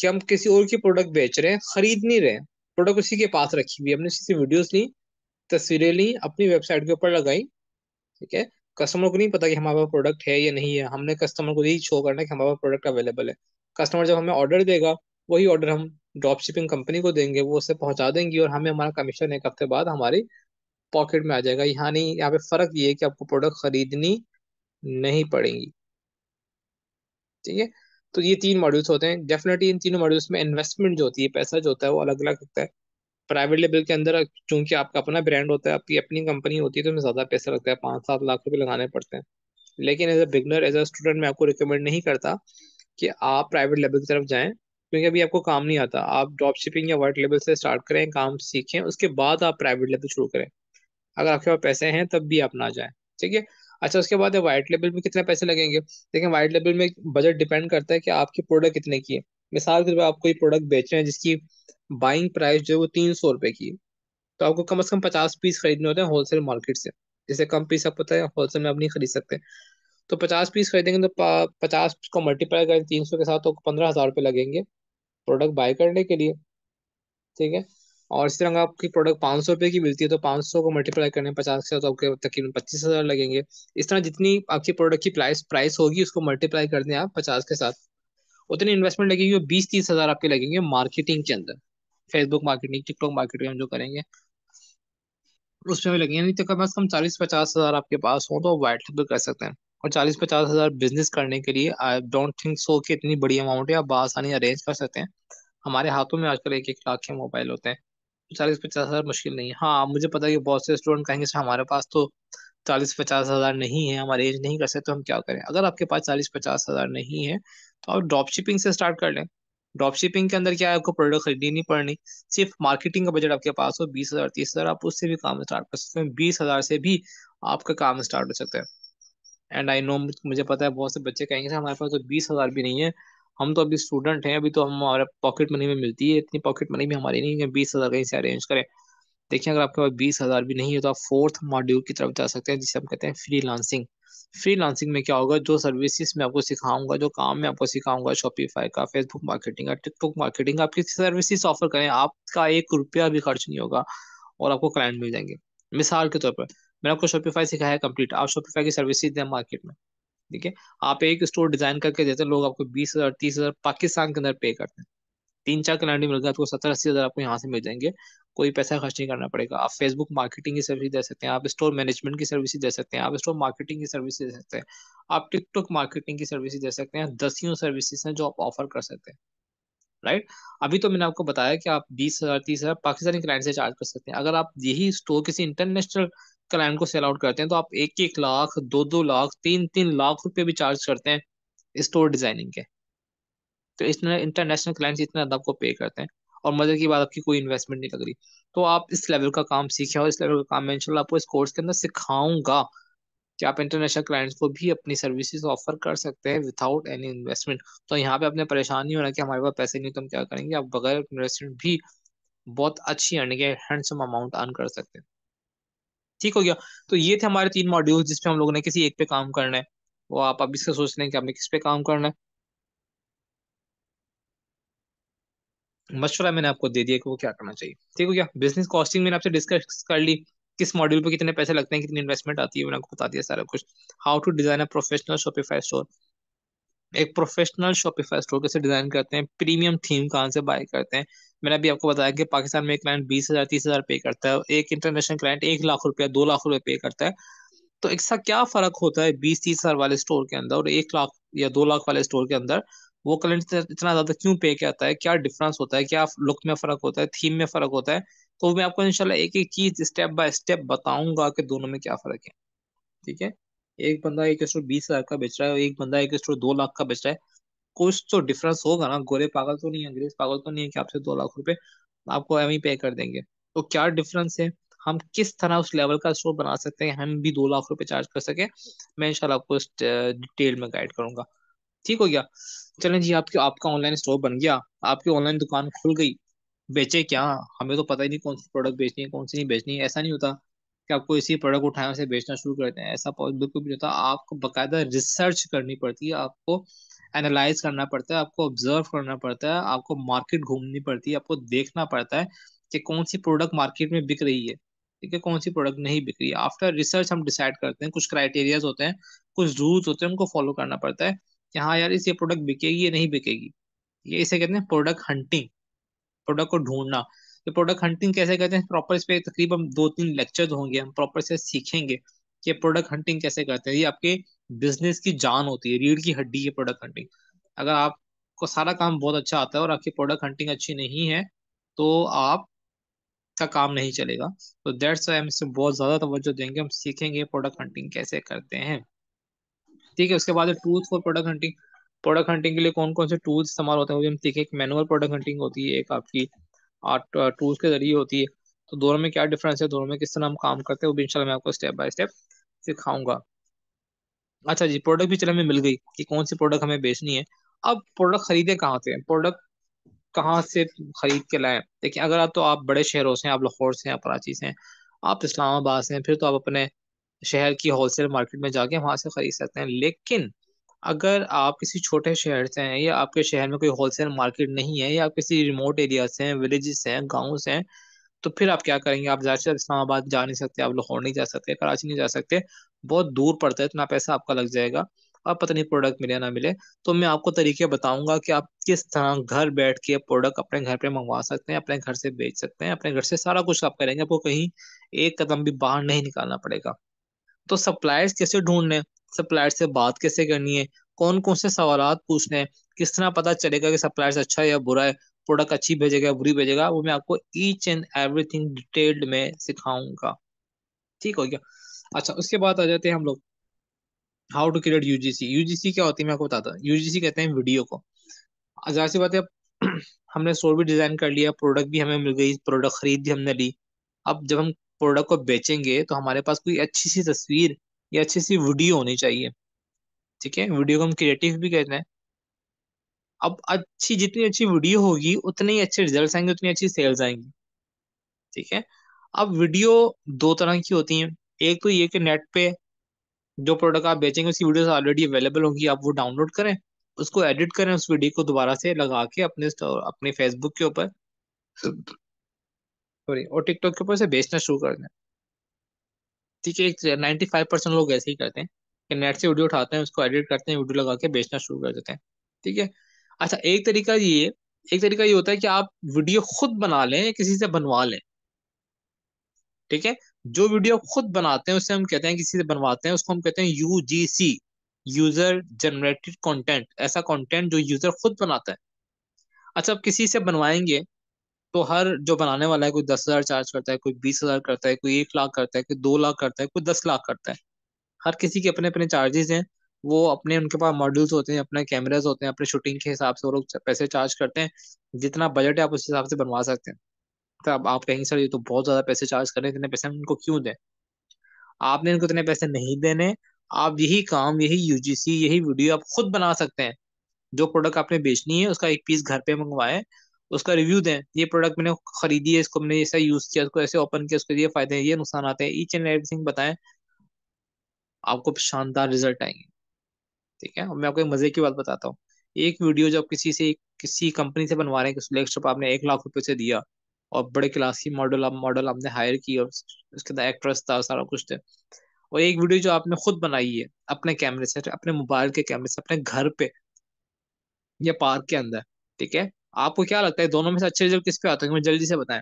कि हम किसी और की प्रोडक्ट बेच रहे हैं खरीद नहीं रहे प्रोडक्ट उसी के पास रखी हुई है हमने उसकी वीडियोज़ ली तस्वीरें ली अपनी वेबसाइट के ऊपर लगाई ठीक है कस्टमर को नहीं पता कि हमारे पास प्रोडक्ट है या नहीं है हमने कस्टमर को यही शो करना है कि हमारे पास प्रोडक्ट अवेलेबल है कस्टमर जब हमें ऑर्डर देगा वही ऑर्डर हम ड्रॉप शिपिंग कंपनी को देंगे वो उसे पहुंचा देंगी और हमें हमारा कमीशन एक हफ्ते बाद हमारी पॉकेट में आ जाएगा यहाँ नहीं यहाँ पे फर्क ये है कि आपको प्रोडक्ट खरीदनी नहीं पड़ेगी ठीक है तो ये तीन मॉड्यूल्स होते हैं डेफिनेटली इन तीनों मॉड्यूल्स में इन्वेस्टमेंट जो होती है पैसा जो होता है वो अलग अलग होता है प्राइवेट लेवल के अंदर चूंकि आपका अपना ब्रांड होता है आपकी अपनी कंपनी होती है तो उसमें ज़्यादा पैसा लगता है पाँच सात लाख रुपये लगाने पड़ते हैं लेकिन as a beginner as a student मैं आपको रिकमेंड नहीं करता कि आप प्राइवेट लेवल की तरफ जाएं क्योंकि अभी आपको काम नहीं आता आप ड्रॉप शिपिंग या वाइट लेवल से स्टार्ट करें काम सीखें उसके बाद आप प्राइवेट लेवल शुरू करें अगर आपके पास पैसे हैं तब भी आप ना जाएं ठीक है अच्छा उसके बाद वाइट लेवल में कितने पैसे लगेंगे लेकिन वाइट लेवल में बजट डिपेंड करता है कि आपकी प्रोडक्ट कितने की है मिसाल के तौर पर आप कोई प्रोडक्ट बेच रहे हैं जिसकी बाइंग प्राइस जो है वो तीन सौ रुपये की है तो आपको कम से कम पचास पीस खरीदने होते हैं होलसेल मार्केट से जैसे कम पीस आप पता है होलसेल में आप नहीं खरीद सकते तो पचास पीस खरीदेंगे तो पचास को मल्टीप्लाई करें तीन सौ के साथ तो पंद्रह हज़ार रुपये लगेंगे प्रोडक्ट बाय करने के लिए ठीक है और इसी तरह आपकी प्रोडक्ट पाँच सौ की मिलती है तो पाँच सौ को मल्टीप्लाई करने पचास हज़ार तो आपके तकरीबन पच्चीस हज़ार लगेंगे इस तरह जितनी आपकी प्रोडक्ट की प्राइस प्राइस होगी उसको मल्टीप्लाई कर दें आप पचास के साथ उतनी इन्वेस्टमेंट लगेगी वो बीस तीस हज़ार आपके लगेंगे मार्केटिंग के अंदर फेसबुक मार्केटिंग टिकटॉक मार्केटिंग हम जो करेंगे उसमें भी लगेंगे नहीं तो कम अज़ कम चालीस पचास हज़ार आपके पास हो तो वाइट लेबल कर सकते हैं और चालीस पचास हजार बिजनेस करने के लिए आई डोंट थिंक सो कि इतनी बड़ी अमाउंट है आप आसानी अरेंज कर सकते हैं हमारे हाथों में आजकल एक एक लाख के मोबाइल होते हैं चालीस पचास हजार मुश्किल नहीं है हाँ मुझे पता है कि बहुत से स्टूडेंट कहेंगे सर हमारे पास तो चालीस पचास हजार नहीं है हम अरेंज नहीं कर सकते तो हम क्या करें अगर आपके पास चालीस पचास हजार नहीं है तो आप ड्रॉप शिपिंग से स्टार्ट कर लें ड्रॉप शिपिंग के अंदर क्या है आपको प्रोडक्ट खरीदनी नहीं पड़नी सिर्फ मार्केटिंग का बजट आपके पास हो बीस हजार तीस हजार आप उससे भी काम स्टार्ट कर सकते हैं बीस हजार से भी आपका काम स्टार्ट हो सकता है एंड आई नो मुझे पता है बहुत से बच्चे कहेंगे हमारे पास तो बीस हज़ार भी नहीं है हम तो अभी स्टूडेंट हैं अभी तो हम हमारे पॉकेट मनी में मिलती है इतनी पॉकेट मनी भी हमारी नहीं है बीस हज़ार कहीं से अरेंज करें देखिए अगर आपके पास बीस हज़ार भी नहीं है तो आप फोर्थ मॉड्यूल की तरफ जा सकते हैं जिसे हम कहते हैं फ्री लांसिंग फ्री लांसिंग में क्या होगा जो सर्विसेज मैं आपको सिखाऊंगा जो काम मैं आपको सिखाऊंगा शॉपिफाई का फेसबुक मार्केटिंग का टिकटॉक मार्केटिंग आप किसी सर्विसेज ऑफर करें आपका एक रुपया भी खर्च नहीं होगा और आपको क्लाइंट मिल जाएंगे मिसाल के तौर पर मैंने आपको शॉपिफाई सिखाया कंप्लीट आप शॉपिफाई की सर्विस दे मार्केट में ठीक है आप एक स्टोर डिजाइन करके देते हैं लोग आपको बीस हजार तीस हजार पाकिस्तान के अंदर पे करते हैं तीन चार क्लाइंट मिल हैं आपको सत्तर अस्सी हज़ार आपको यहाँ से मिल जाएंगे कोई पैसा खर्च नहीं करना पड़ेगा आप फेसबुक मार्केटिंग की सर्विस दे सकते हैं आप स्टोर मैनेजमेंट की सर्विस दे सकते हैं आप स्टोर मार्केटिंग की सर्विस दे सकते हैं आप टिकटॉक मार्केटिंग की सर्विस दे सकते हैं दसियों सर्विसेज हैं जो आप ऑफर कर सकते हैं राइट अभी तो मैंने आपको बताया कि आप बीस हज़ार तीस हज़ार पाकिस्तानी क्लाइंट से चार्ज कर सकते हैं अगर आप यही स्टोर किसी इंटरनेशनल क्लाइंट को सेल आउट करते हैं तो आप एक एक लाख दो दो लाख तीन तीन लाख रुपए भी चार्ज करते हैं स्टोर डिजाइनिंग के तो इसमें इंटरनेशनल क्लाइंट्स इतना ज्यादा आपको पे करते हैं और मजे की बात आपकी कोई इन्वेस्टमेंट नहीं लग रही तो आप इस लेवल का काम सीखे और इस लेवल का काम मैं इनशाला आपको इस कोर्स के अंदर सिखाऊंगा कि आप इंटरनेशनल क्लाइंट्स को भी अपनी सर्विसेज ऑफर कर सकते हैं विदाउट एनी इन्वेस्टमेंट तो यहाँ पे आपने परेशान नहीं होना कि हमारे पास पैसे नहीं तो हम क्या करेंगे आप बगैर इन्वेस्टमेंट भी बहुत अच्छी अर्निंग हैंडसम अमाउंट अर्न कर सकते हैं ठीक हो गया तो ये थे हमारे तीन मॉड्यूल जिसपे हम लोगों ने किसी एक पे काम करना है वो आप अभी से सोच हैं कि हमें किस पे काम करना है मशवरा मैंने आपको दे दिया कि वो क्या करना चाहिए ठीक हो गया बिजनेस कॉस्टिंग मैंने आपसे डिस्कस कर ली किस मॉड्यूल पे कितने पैसे लगते हैं कितनी इन्वेस्टमेंट आती है मैंने आपको बता दिया सारा कुछ how to design a professional Shopify store एक प्रोफेशनल शॉपिफाई स्टोर कैसे डिजाइन करते हैं प्रीमियम थीम कहाँ से बाय करते हैं मैंने अभी आपको बताया कि पाकिस्तान में एक क्लाइंट बीस हजार तीस हजार पे करता है एक इंटरनेशनल क्लाइंट एक लाख रुपया दो लाख रुपये पे करता है तो इसका क्या फर्क होता है बीस तीस हजार वाले स्टोर के अंदर और एक लाख या दो लाख वाले स्टोर के अंदर वो क्लाइंट इतना ज्यादा क्यों पे करता है क्या डिफरेंस होता है क्या लुक में फर्क होता है थीम में फर्क होता है तो मैं आपको इनशाला एक एक चीज स्टेप बाय स्टेप बताऊंगा कि दोनों में क्या फर्क है ठीक है एक बंदा एक स्टोर बीस हजार का बेच रहा है एक बंदा एक स्टोर दो लाख का बेच रहा है कुछ तो डिफरेंस होगा ना गोरे पागल तो नहीं है अंग्रेज पागल तो नहीं है कि आपसे दो लाख रुपए आपको एम ही पे कर देंगे तो क्या डिफरेंस है हम किस तरह उस लेवल का स्टोर बना सकते हैं हम भी दो लाख रुपए चार्ज कर सके मैं इंशाल्लाह आपको डिटेल में गाइड करूंगा ठीक हो गया चलें जी आपके आपका ऑनलाइन स्टोर बन गया आपकी ऑनलाइन दुकान खुल गई बेचे क्या हमें तो पता ही नहीं कौन सी प्रोडक्ट बेचनी है कौन सी नहीं बेचनी है ऐसा नहीं होता कि आपको इसी प्रोडक्ट उठाएं उसे बेचना शुरू करते हैं ऐसा बिल्कुल भी नहीं होता आपको बकायदा रिसर्च करनी पड़ती है आपको एनालाइज करना पड़ता है आपको ऑब्जर्व करना पड़ता है आपको मार्केट घूमनी पड़ती है आपको देखना पड़ता है कि कौन सी प्रोडक्ट मार्केट में बिक रही है ठीक है कौन सी प्रोडक्ट नहीं बिक रही है आफ्टर रिसर्च हम डिसाइड करते हैं कुछ क्राइटेरियाज होते हैं कुछ रूल्स होते हैं उनको फॉलो करना पड़ता है कि हाँ यार इस ये प्रोडक्ट बिकेगी ये नहीं बिकेगी ये इसे कहते हैं प्रोडक्ट हंटिंग प्रोडक्ट को ढूंढना तो प्रोडक्ट हंटिंग कैसे करते हैं प्रॉपर इस पर तकरीबन दो तीन लेक्चर होंगे हम प्रॉपर से सीखेंगे कि प्रोडक्ट हंटिंग कैसे करते हैं ये आपके बिजनेस की जान होती है रीढ़ की हड्डी है प्रोडक्ट हंटिंग अगर आपको सारा काम बहुत अच्छा आता है और आपकी प्रोडक्ट हंटिंग अच्छी नहीं है तो आप का काम नहीं चलेगा तो दैट्स वाई हम इससे बहुत ज़्यादा तवज्जो देंगे हम सीखेंगे प्रोडक्ट हंटिंग कैसे करते हैं ठीक है उसके बाद tools for product hunting product hunting के लिए कौन कौन से टूल्स इस्तेमाल होते हैं वो हम सीखे एक मैनुअल प्रोडक्ट हंटिंग होती है एक आपकी आर्ट टूल्स के जरिए होती है तो दोनों में क्या डिफरेंस है दोनों में किस तरह हम काम करते हैं वो भी इंशाल्लाह मैं आपको स्टेप बाय स्टेप सिखाऊंगा अच्छा जी प्रोडक्ट भी चले हमें मिल गई कि कौन सी प्रोडक्ट हमें बेचनी है अब प्रोडक्ट खरीदे कहाँ से प्रोडक्ट कहाँ से खरीद के लाएं देखिए अगर आप तो आप बड़े शहरों से हैं आप लाहौर से हैं आप कराची से हैं आप इस्लामाबाद से हैं फिर तो आप अपने शहर की होलसेल मार्केट में जाके वहाँ से खरीद सकते हैं लेकिन अगर आप किसी छोटे शहर से हैं या आपके शहर में कोई होलसेल मार्केट नहीं है या आप किसी रिमोट एरिया से हैं विलेजेस से हैं गाँव से हैं तो फिर आप क्या करेंगे आप ज्यादा इस्लामाबाद जा नहीं सकते आप लाहौर नहीं जा सकते कराची नहीं जा सकते बहुत दूर पड़ता है इतना पैसा आपका लग जाएगा आप पता नहीं प्रोडक्ट मिले ना मिले तो मैं आपको तरीके बताऊंगा कि आप किस तरह घर बैठ के प्रोडक्ट अपने घर पे मंगवा सकते हैं अपने घर से बेच सकते हैं अपने घर से सारा कुछ आप करेंगे आपको कहीं एक कदम भी बाहर नहीं निकालना पड़ेगा तो सप्लायर्स कैसे ढूंढने सप्लायर से बात कैसे करनी है कौन कौन से सवाल पूछने हैं किस तरह पता चलेगा कि सप्लायर अच्छा है या बुरा है प्रोडक्ट अच्छी भेजेगा बुरी भेजेगा वो मैं आपको ईच एंड एवरीथिंग डिटेल्ड में सिखाऊंगा ठीक हो गया अच्छा उसके बाद आ जाते हैं हम लोग how to create UGC UGC क्या होती है मैं आपको बताता हूँ यूजीसी कहते हैं वीडियो को जाहिर सी बात है हमने स्टोर भी डिजाइन कर लिया प्रोडक्ट भी हमें मिल गई प्रोडक्ट खरीद भी हमने ली अब जब हम प्रोडक्ट को बेचेंगे तो हमारे पास कोई अच्छी सी तस्वीर या अच्छी सी वीडियो होनी चाहिए ठीक है वीडियो को हम क्रिएटिव भी कहते हैं अब अच्छी जितनी अच्छी वीडियो होगी उतने ही अच्छे रिजल्ट आएंगे उतनी अच्छी सेल्स आएंगी ठीक है अब वीडियो दो तरह की होती हैं एक तो ये कि नेट पे जो प्रोडक्ट आप बेचेंगे उसकी वीडियोस ऑलरेडी अवेलेबल होंगी आप वो डाउनलोड करें उसको एडिट करें उस वीडियो को दोबारा से लगा के अपने अपने फेसबुक के ऊपर सॉरी और टिकटॉक के ऊपर से बेचना शुरू कर दें ठीक है एक नाइन्टी फाइव परसेंट लोग ऐसे ही करते हैं कि नेट से वीडियो उठाते हैं उसको एडिट करते हैं वीडियो लगा के बेचना शुरू कर देते हैं ठीक है अच्छा एक तरीका ये एक तरीका ये होता है कि आप वीडियो खुद बना लें किसी से बनवा लें ठीक है जो वीडियो खुद बनाते हैं उसे हम कहते हैं किसी से बनवाते हैं उसको हम कहते हैं सी यूजर जनरेटेड कंटेंट ऐसा कंटेंट जो यूजर खुद बनाता है अच्छा आप किसी से बनवाएंगे तो हर जो बनाने वाला है कोई दस हजार चार्ज करता है कोई बीस हजार करता है कोई एक लाख करता है कोई दो लाख करता है कोई दस लाख करता है हर किसी के अपने अपने चार्जेस हैं वो अपने उनके पास मॉडल्स होते हैं अपने कैमराज होते हैं अपने शूटिंग के हिसाब से वो लोग पैसे चार्ज करते हैं जितना बजट है आप उस हिसाब से बनवा सकते हैं तो अब आप कहेंगे सर ये तो बहुत ज्यादा पैसे चार्ज करें इतने पैसे हम उनको क्यों दें आपने इनको इतने पैसे नहीं देने आप यही काम यही यूजीसी यही वीडियो आप खुद बना सकते हैं जो प्रोडक्ट आपने बेचनी है उसका एक पीस घर पे मंगवाए उसका रिव्यू दें ये प्रोडक्ट मैंने खरीदी है इसको मैंने ऐसा यूज किया उसको ऐसे ओपन किया उसके ये फायदे ये नुकसान आते हैं ईच एंड एवरीथिंग बताएं आपको शानदार रिजल्ट आएंगे ठीक है मैं आपको एक मजे की बात बताता हूँ एक वीडियो जब किसी से किसी कंपनी से बनवा रहे हैं कि लैपटॉप आपने एक लाख रुपए से दिया और बड़े क्लास की मॉडल आप मॉडल आपने हायर की और उसके अंदर एक्ट्रेस था सारा कुछ थे और एक वीडियो जो आपने खुद बनाई है अपने कैमरे से अपने मोबाइल के कैमरे से अपने घर पे या पार्क के अंदर ठीक है आपको क्या लगता है दोनों में से अच्छे रिजल्ट किस पे आते हैं जल्दी से बताएं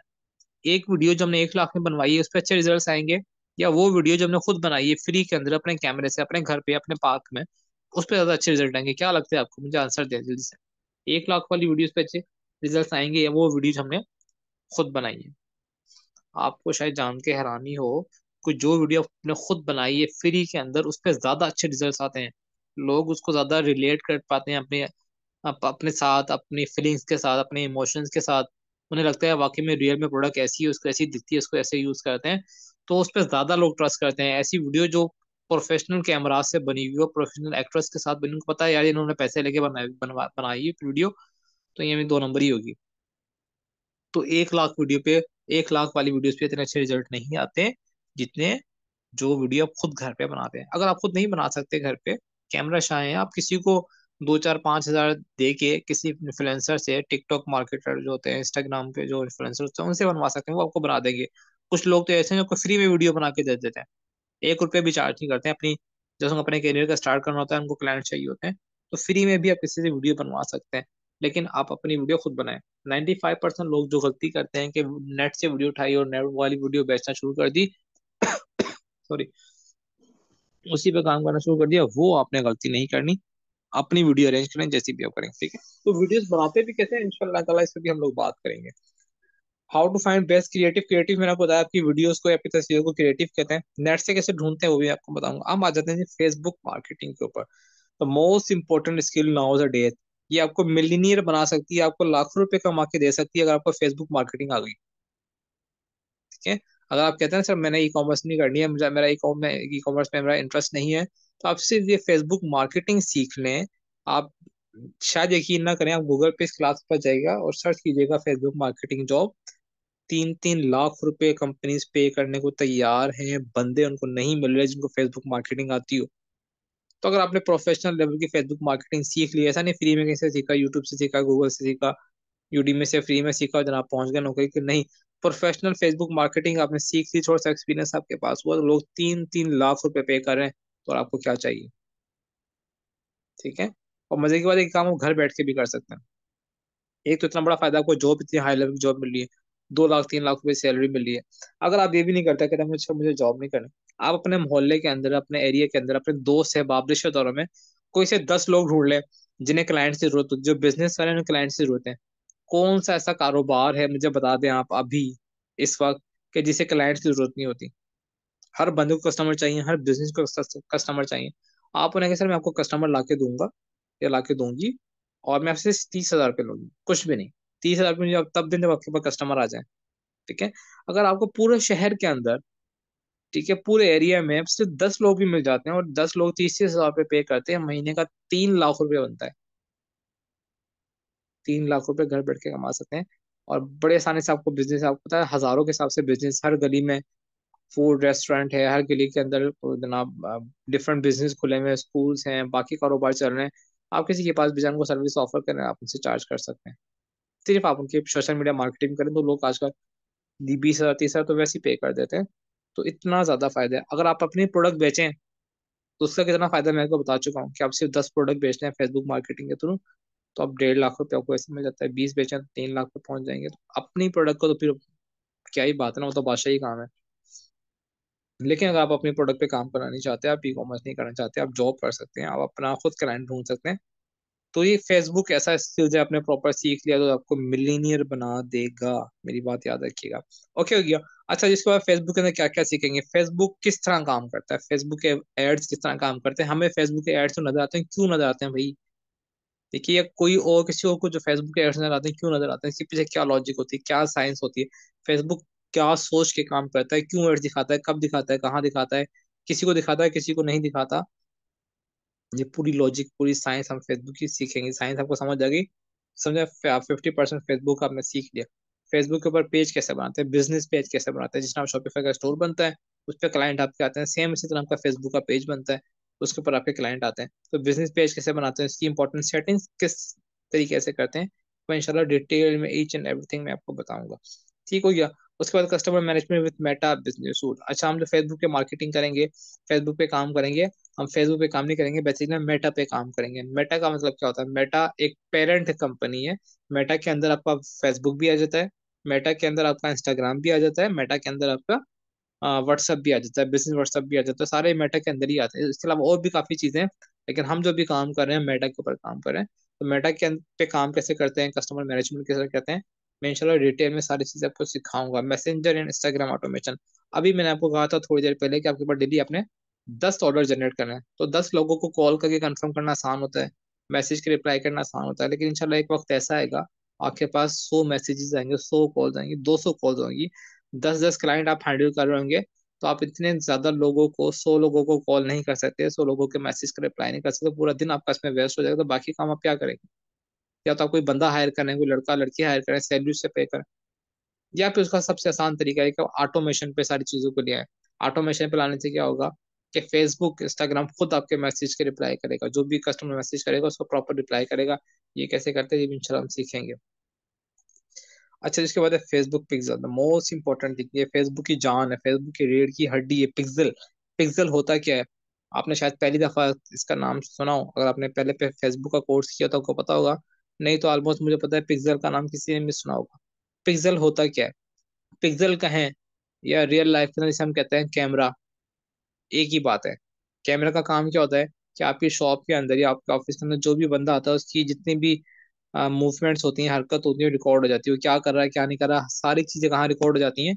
एक वीडियो जो हमने एक लाख में बनवाई है उस पर अच्छे रिजल्ट आएंगे या वो वीडियो जो हमने खुद बनाई है फ्री के अंदर अपने कैमरे से अपने घर पे अपने पार्क में उस पर ज्यादा अच्छे रिजल्ट आएंगे क्या लगता है आपको मुझे आंसर दें जल्दी से एक लाख वाली वीडियो पे अच्छे रिजल्ट आएंगे या वो वीडियो हमने खुद बनाई है आपको शायद जान के हैरानी हो कि जो वीडियो आपने खुद बनाई है फ्री के अंदर उस पर ज्यादा अच्छे रिजल्ट आते हैं लोग उसको ज्यादा रिलेट कर पाते हैं अपने आप अपने साथ अपनी फीलिंग्स के साथ अपने इमोशंस के साथ उन्हें लगता है वाकई में रियल में प्रोडक्ट ऐसी है उसको ऐसी दिखती है उसको ऐसे यूज करते हैं तो उस पर ज्यादा लोग ट्रस्ट करते हैं ऐसी वीडियो जो प्रोफेशनल कैमरा से बनी हुई हो प्रोफेशनल एक्ट्रेस के साथ बनी पता है यार इन्होंने पैसे लेके बनाई बना, बनाई वीडियो तो ये दो नंबर ही होगी तो एक लाख वीडियो पे एक लाख वाली वीडियोस पे इतने अच्छे रिजल्ट नहीं आते जितने जो वीडियो आप खुद घर पे बनाते हैं अगर आप खुद नहीं बना सकते घर पे कैमरा शाये हैं आप किसी को दो चार पाँच हज़ार दे के किसी इन्फ्लुएंसर से टिकटॉक मार्केटर जो होते हैं इंस्टाग्राम पे जो इन्फ्लुएंसर होते हैं उनसे बनवा सकते हैं वो आपको बना देंगे कुछ लोग तो ऐसे हैं जो फ्री में वीडियो बना के दे देते हैं एक रुपये भी चार्ज नहीं करते हैं अपनी जैसे अपने करियर का स्टार्ट करना होता है उनको क्लाइंट चाहिए होते हैं तो फ्री में भी आप किसी से वीडियो बनवा सकते हैं लेकिन आप अपनी वीडियो खुद बनाएं फाइव परसेंट लोग जो गलती करते हैं कि नेट से वीडियो उठाई और नेट वाली वीडियो बेचना शुरू कर दी सॉरी उसी पे काम करना शुरू कर दिया वो आपने गलती नहीं करनी अपनी वीडियो अरेंज करें जैसी भी आप करें ठीक है तो वीडियोस बनाते भी कैसे हैं इंशाल्लाह इस पर भी हम लोग बात करेंगे how to find best creative creative मैंने आपको बताया आपकी वीडियोस को आपकी तस्वीरों को क्रिएटिव कहते हैं नेट से कैसे ढूंढते हैं वो भी आपको बताऊंगा हम आ जाते हैं फेसबुक मार्केटिंग के ऊपर the most important skill nowadays ये आपको मिलीनियर बना सकती है आपको लाखों रुपए कमा के दे सकती है अगर आपको फेसबुक मार्केटिंग आ गई ठीक है अगर आप कहते हैं सर मैंने ई कॉमर्स नहीं करनी है मुझे मेरा ई कॉमर्स में मेरा इंटरेस्ट नहीं है तो आप सिर्फ ये फेसबुक मार्केटिंग सीख लें आप शायद यकीन ना करें आप गूगल पे इस क्लास पर जाइएगा और सर्च कीजिएगा फेसबुक मार्केटिंग जॉब तीन तीन लाख रुपए कंपनीज पे करने को तैयार हैं बंदे उनको नहीं मिल रहे जिनको फेसबुक मार्केटिंग आती हो तो अगर आपने प्रोफेशनल लेवल की फेसबुक मार्केटिंग सीख ली ऐसा नहीं फ्री में कैसे सीखा यूट्यूब से सीखा गूगल से सीखा यूडी में से फ्री में सीखा जनाब पहुंच गए नौकरी के नहीं प्रोफेशनल फेसबुक मार्केटिंग आपने सीख ली थोड़ा सा एक्सपीरियंस आपके पास हुआ तो लोग तीन तीन लाख रुपए पे कर रहे हैं तो आपको क्या चाहिए ठीक है और मजे की बात एक काम आप घर बैठ के भी कर सकते हैं एक तो इतना बड़ा फायदा आपको जॉब इतनी हाई लेवल की जॉब मिल रही है दो लाख तीन लाख रुपए सैलरी मिल रही है अगर आप ये भी नहीं करते कहते मुझे मुझे जॉब नहीं करना आप अपने मोहल्ले के अंदर अपने एरिया के अंदर अपने दोस्त है बाप रिश्तेदारों में कोई से दस लोग ढूंढ लें जिन्हें क्लाइंट की जरूरत जो बिजनेस वाले क्लाइंट की जरूरत है कौन सा ऐसा कारोबार है मुझे बता दें आप अभी इस वक्त कि जिसे क्लाइंट की जरूरत नहीं होती हर बंदे को कस्टमर चाहिए हर बिजनेस को कस्टमर चाहिए आप उन्हें सर मैं आपको कस्टमर ला के दूंगा या ला के दूंगी और मैं आपसे तीस हज़ार रुपये लूंगी कुछ भी नहीं तीस हज़ार रुपये आप तब दें जब आपके पास कस्टमर आ जाए ठीक है अगर आपको पूरे शहर के अंदर ठीक है पूरे एरिया में सिर्फ दस लोग भी मिल जाते हैं और दस लोग तीस तीस हज़ार रुपये पे करते हैं महीने का तीन लाख रुपये बनता है तीन लाख रुपये घर बैठ के कमा सकते हैं और बड़े आसानी से आपको बिजनेस आपको पता है हज़ारों के हिसाब से बिजनेस हर गली में फूड रेस्टोरेंट है हर गली के अंदर जनाब डिफरेंट बिजनेस खुले हुए स्कूल्स हैं बाकी कारोबार चल रहे हैं आप किसी के पास भी जान को सर्विस ऑफर करें आप उनसे चार्ज कर सकते हैं सिर्फ आप उनके सोशल मीडिया मार्केटिंग करें तो लोग आजकल बीस हज़ार तीस हज़ार तो वैसे ही पे कर देते हैं तो इतना ज़्यादा फायदा है अगर आप अपने प्रोडक्ट बेचें तो उसका कितना फ़ायदा मैं आपको बता चुका हूँ कि आप सिर्फ दस प्रोडक्ट बेच रहे हैं फेसबुक मार्केटिंग के थ्रू तो आप डेढ़ लाख रुपये आपको ऐसे मिल जाता है बीस बेचें तो तीन लाख पे पहुँच जाएंगे तो अपनी प्रोडक्ट को तो फिर क्या ही बात है ना वो तो बादशाह ही काम है लेकिन अगर आप अपने प्रोडक्ट पे काम नहीं चाहते हैं आप ई कॉमर्स नहीं करना चाहते आप जॉब कर सकते हैं आप अपना खुद क्लाइंट ढूंढ सकते हैं तो ये फेसबुक ऐसा स्किल जो आपने प्रॉपर सीख लिया तो आपको मिलीनियर बना देगा मेरी बात याद रखिएगा ओके हो गया अच्छा जिसके बाद फेसबुक के अंदर क्या क्या सीखेंगे फेसबुक किस तरह काम करता है फेसबुक के एड्स किस तरह काम करते हैं हमें फेसबुक के एड्स तो नजर आते हैं क्यों नजर आते हैं भाई देखिए कोई और किसी और को जो फेसबुक के एड्स नजर आते हैं क्यों नजर आते हैं इसके पीछे क्या लॉजिक होती है क्या साइंस होती है फेसबुक क्या सोच के काम करता है क्यों एड दिखाता है कब दिखाता है कहाँ दिखाता है किसी को दिखाता है किसी को नहीं दिखाता ये पूरी लॉजिक पूरी साइंस हम फेसबुक की सीखेंगे साइंस आपको समझ आ गई समझे फिफ्टी परसेंट फेसबुक आपने सीख लिया फेसबुक के ऊपर पेज कैसे बनाते हैं बिजनेस पेज कैसे बनाते हैं जिस नाम शॉपिफाई का स्टोर बनता है उस पर क्लाइंट आपके आते हैं सेम इसी तरह आपका फेसबुक का पेज बनता है उसके ऊपर आपके क्लाइंट आते हैं तो बिजनेस पेज कैसे बनाते हैं इसकी इंपॉर्टेंट सेटिंग्स किस तरीके से करते हैं मैं इंशाल्लाह डिटेल में ईच एंड एवरीथिंग मैं आपको बताऊंगा ठीक हो गया उसके बाद customer management with Meta business suite अच्छा हम जो फेसबुक पे मार्केटिंग करेंगे फेसबुक पे काम करेंगे हम फेसबुक पे काम नहीं करेंगे बेसिकली हम मेटा पे काम करेंगे मेटा का मतलब क्या होता है मेटा एक पेरेंट कंपनी है मेटा के अंदर आपका फेसबुक भी आ जाता है मेटा के अंदर आपका इंस्टाग्राम भी आ जाता है मेटा के अंदर आपका व्हाट्सअप भी आ जाता है बिजनेस व्हाट्सअप भी आ जाता है सारे मेटा के अंदर ही आते हैं इसके अलावा और भी काफ़ी चीज़ें हैं लेकिन हम जो भी काम कर रहे हैं मेटा के ऊपर काम कर रहे हैं तो मेटा के पे काम कैसे करते हैं कस्टमर मैनेजमेंट कैसे करते हैं मैं इंशाल्लाह डिटेल में सारी चीज़ आपको सिखाऊंगा मैसेंजर एंड इंस्टाग्राम ऑटोमेशन अभी मैंने आपको कहा था थोड़ी देर पहले कि आपके पास डेली आपने दस ऑर्डर जनरेट करना है तो दस लोगों को कॉल करके कंफर्म करना आसान होता है मैसेज के रिप्लाई करना आसान होता है लेकिन इंशाल्लाह एक वक्त ऐसा आएगा आपके पास सौ मैसेजेस आएंगे सौ कॉल आएंगे दो सौ कॉल होंगी दस दस क्लाइंट आप हैंडल कर रहे होंगे तो आप इतने ज़्यादा लोगों को सौ लोगों को कॉल नहीं कर सकते सौ लोगों के मैसेज का रिप्लाई नहीं कर सकते पूरा दिन आपका इसमें वेस्ट हो जाएगा तो बाकी काम आप क्या करेंगे या तो आप कोई बंदा हायर करें कोई लड़का लड़की हायर करें सैलरी से पे करें या फिर उसका सबसे आसान तरीका है कि ऑटोमेशन पे सारी चीज़ों को ले आए ऑटोमेशन पे लाने से क्या होगा कि फेसबुक इंस्टाग्राम खुद आपके मैसेज के रिप्लाई करेगा जो भी कस्टमर मैसेज करेगा उसको प्रॉपर रिप्लाई करेगा ये कैसे करते हैं ये भी हम सीखेंगे अच्छा इसके बाद है Facebook pixel the most important thing ये फेसबुक की जान है फेसबुक की रेड की हड्डी है पिक्सल पिक्सल होता क्या है आपने शायद पहली दफ़ा इसका नाम सुना हो अगर आपने पहले पे फेसबुक का कोर्स किया तो आपको पता होगा नहीं तो ऑलमोस्ट मुझे पता है पिक्सल का नाम किसी ने मिस सुना होगा पिक्सल होता क्या है पिक्सल कहें या रियल लाइफ में जैसे हम कहते हैं कैमरा एक ही बात है कैमरा का काम क्या होता है कि आपकी शॉप के अंदर या आपके ऑफिस के अंदर जो भी बंदा आता है उसकी जितनी भी मूवमेंट्स होती हैं हरकत होती है रिकॉर्ड हो जाती है क्या कर रहा है क्या नहीं कर रहा है सारी चीज़ें कहाँ रिकॉर्ड हो जाती हैं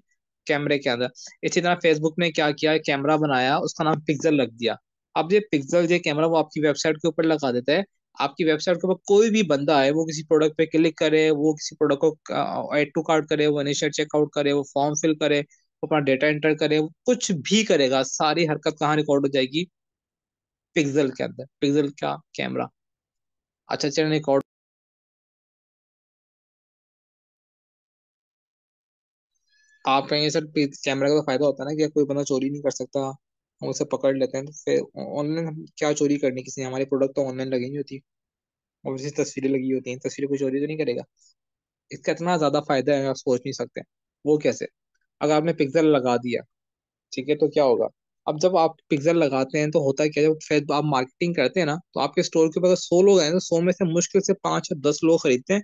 कैमरे के अंदर इसी तरह फेसबुक ने क्या किया कैमरा बनाया उसका नाम पिक्सल रख दिया अब ये पिक्सल ये कैमरा वो आपकी वेबसाइट के ऊपर लगा देता है आपकी वेबसाइट के ऊपर कोई भी बंदा है वो किसी प्रोडक्ट पे क्लिक करे वो किसी प्रोडक्ट को एड टू कार्ड करे वो इनिशियल चेकआउट करे वो फॉर्म फिल करे वो अपना डेटा एंटर करे वो कुछ भी करेगा सारी हरकत कहाँ रिकॉर्ड हो जाएगी पिक्सल के अंदर पिक्सल का कैमरा अच्छा चैनल रिकॉर्ड आप कहेंगे सर कैमरा का तो फायदा होता है ना कि कोई बंदा चोरी नहीं कर सकता हम उसे पकड़ लेते हैं तो फिर ऑनलाइन हम क्या चोरी करनी किसी ने हमारे प्रोडक्ट तो ऑनलाइन लगी नहीं होती और जैसे तस्वीरें लगी होती हैं तस्वीरें कोई चोरी तो नहीं करेगा इसका इतना ज़्यादा फायदा है आप सोच नहीं सकते वो कैसे अगर आपने पिक्सल लगा दिया ठीक है तो क्या होगा अब जब आप पिक्सल लगाते हैं तो होता है क्या जब फिर आप मार्केटिंग करते हैं ना तो आपके स्टोर के ऊपर अगर सौ लोग आए तो सौ में से मुश्किल से पाँच या दस लोग खरीदते हैं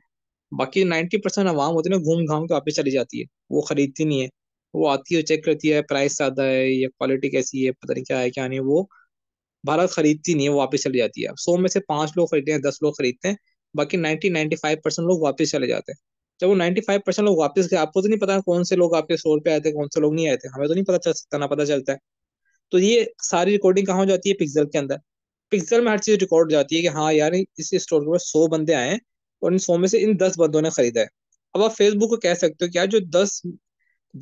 बाकी नाइन्टी परसेंट आवाम होते हैं घूम घाम के वापस चली जाती है वो खरीदती नहीं है वो आती है चेक करती है प्राइस ज्यादा है या क्वालिटी कैसी है पता नहीं क्या है क्या नहीं वो भारत खरीदती नहीं है वापस चली जाती है सौ में से पांच लोग खरीदते हैं दस लोग खरीदते हैं बाकी नाइन्टी नाइन्टी फाइव परसेंट लोग वापस चले जाते हैं जब वो नाइन्टी फाइव परसेंट लोग वापस गए आपको तो नहीं पता कौन से लोग आपके स्टोर पे आए थे कौन से लोग नहीं आए थे हमें तो नहीं पता चल सकता ना पता चलता है तो ये सारी रिकॉर्डिंग कहाँ हो जाती है पिक्सल के अंदर पिक्सल में हर चीज रिकॉर्ड हो जाती है कि हाँ यार इस स्टोर के सौ बंदे आए हैं और इन सौ में से इन दस बंदों ने खरीदा है अब आप फेसबुक को कह सकते हो कि यार जो दस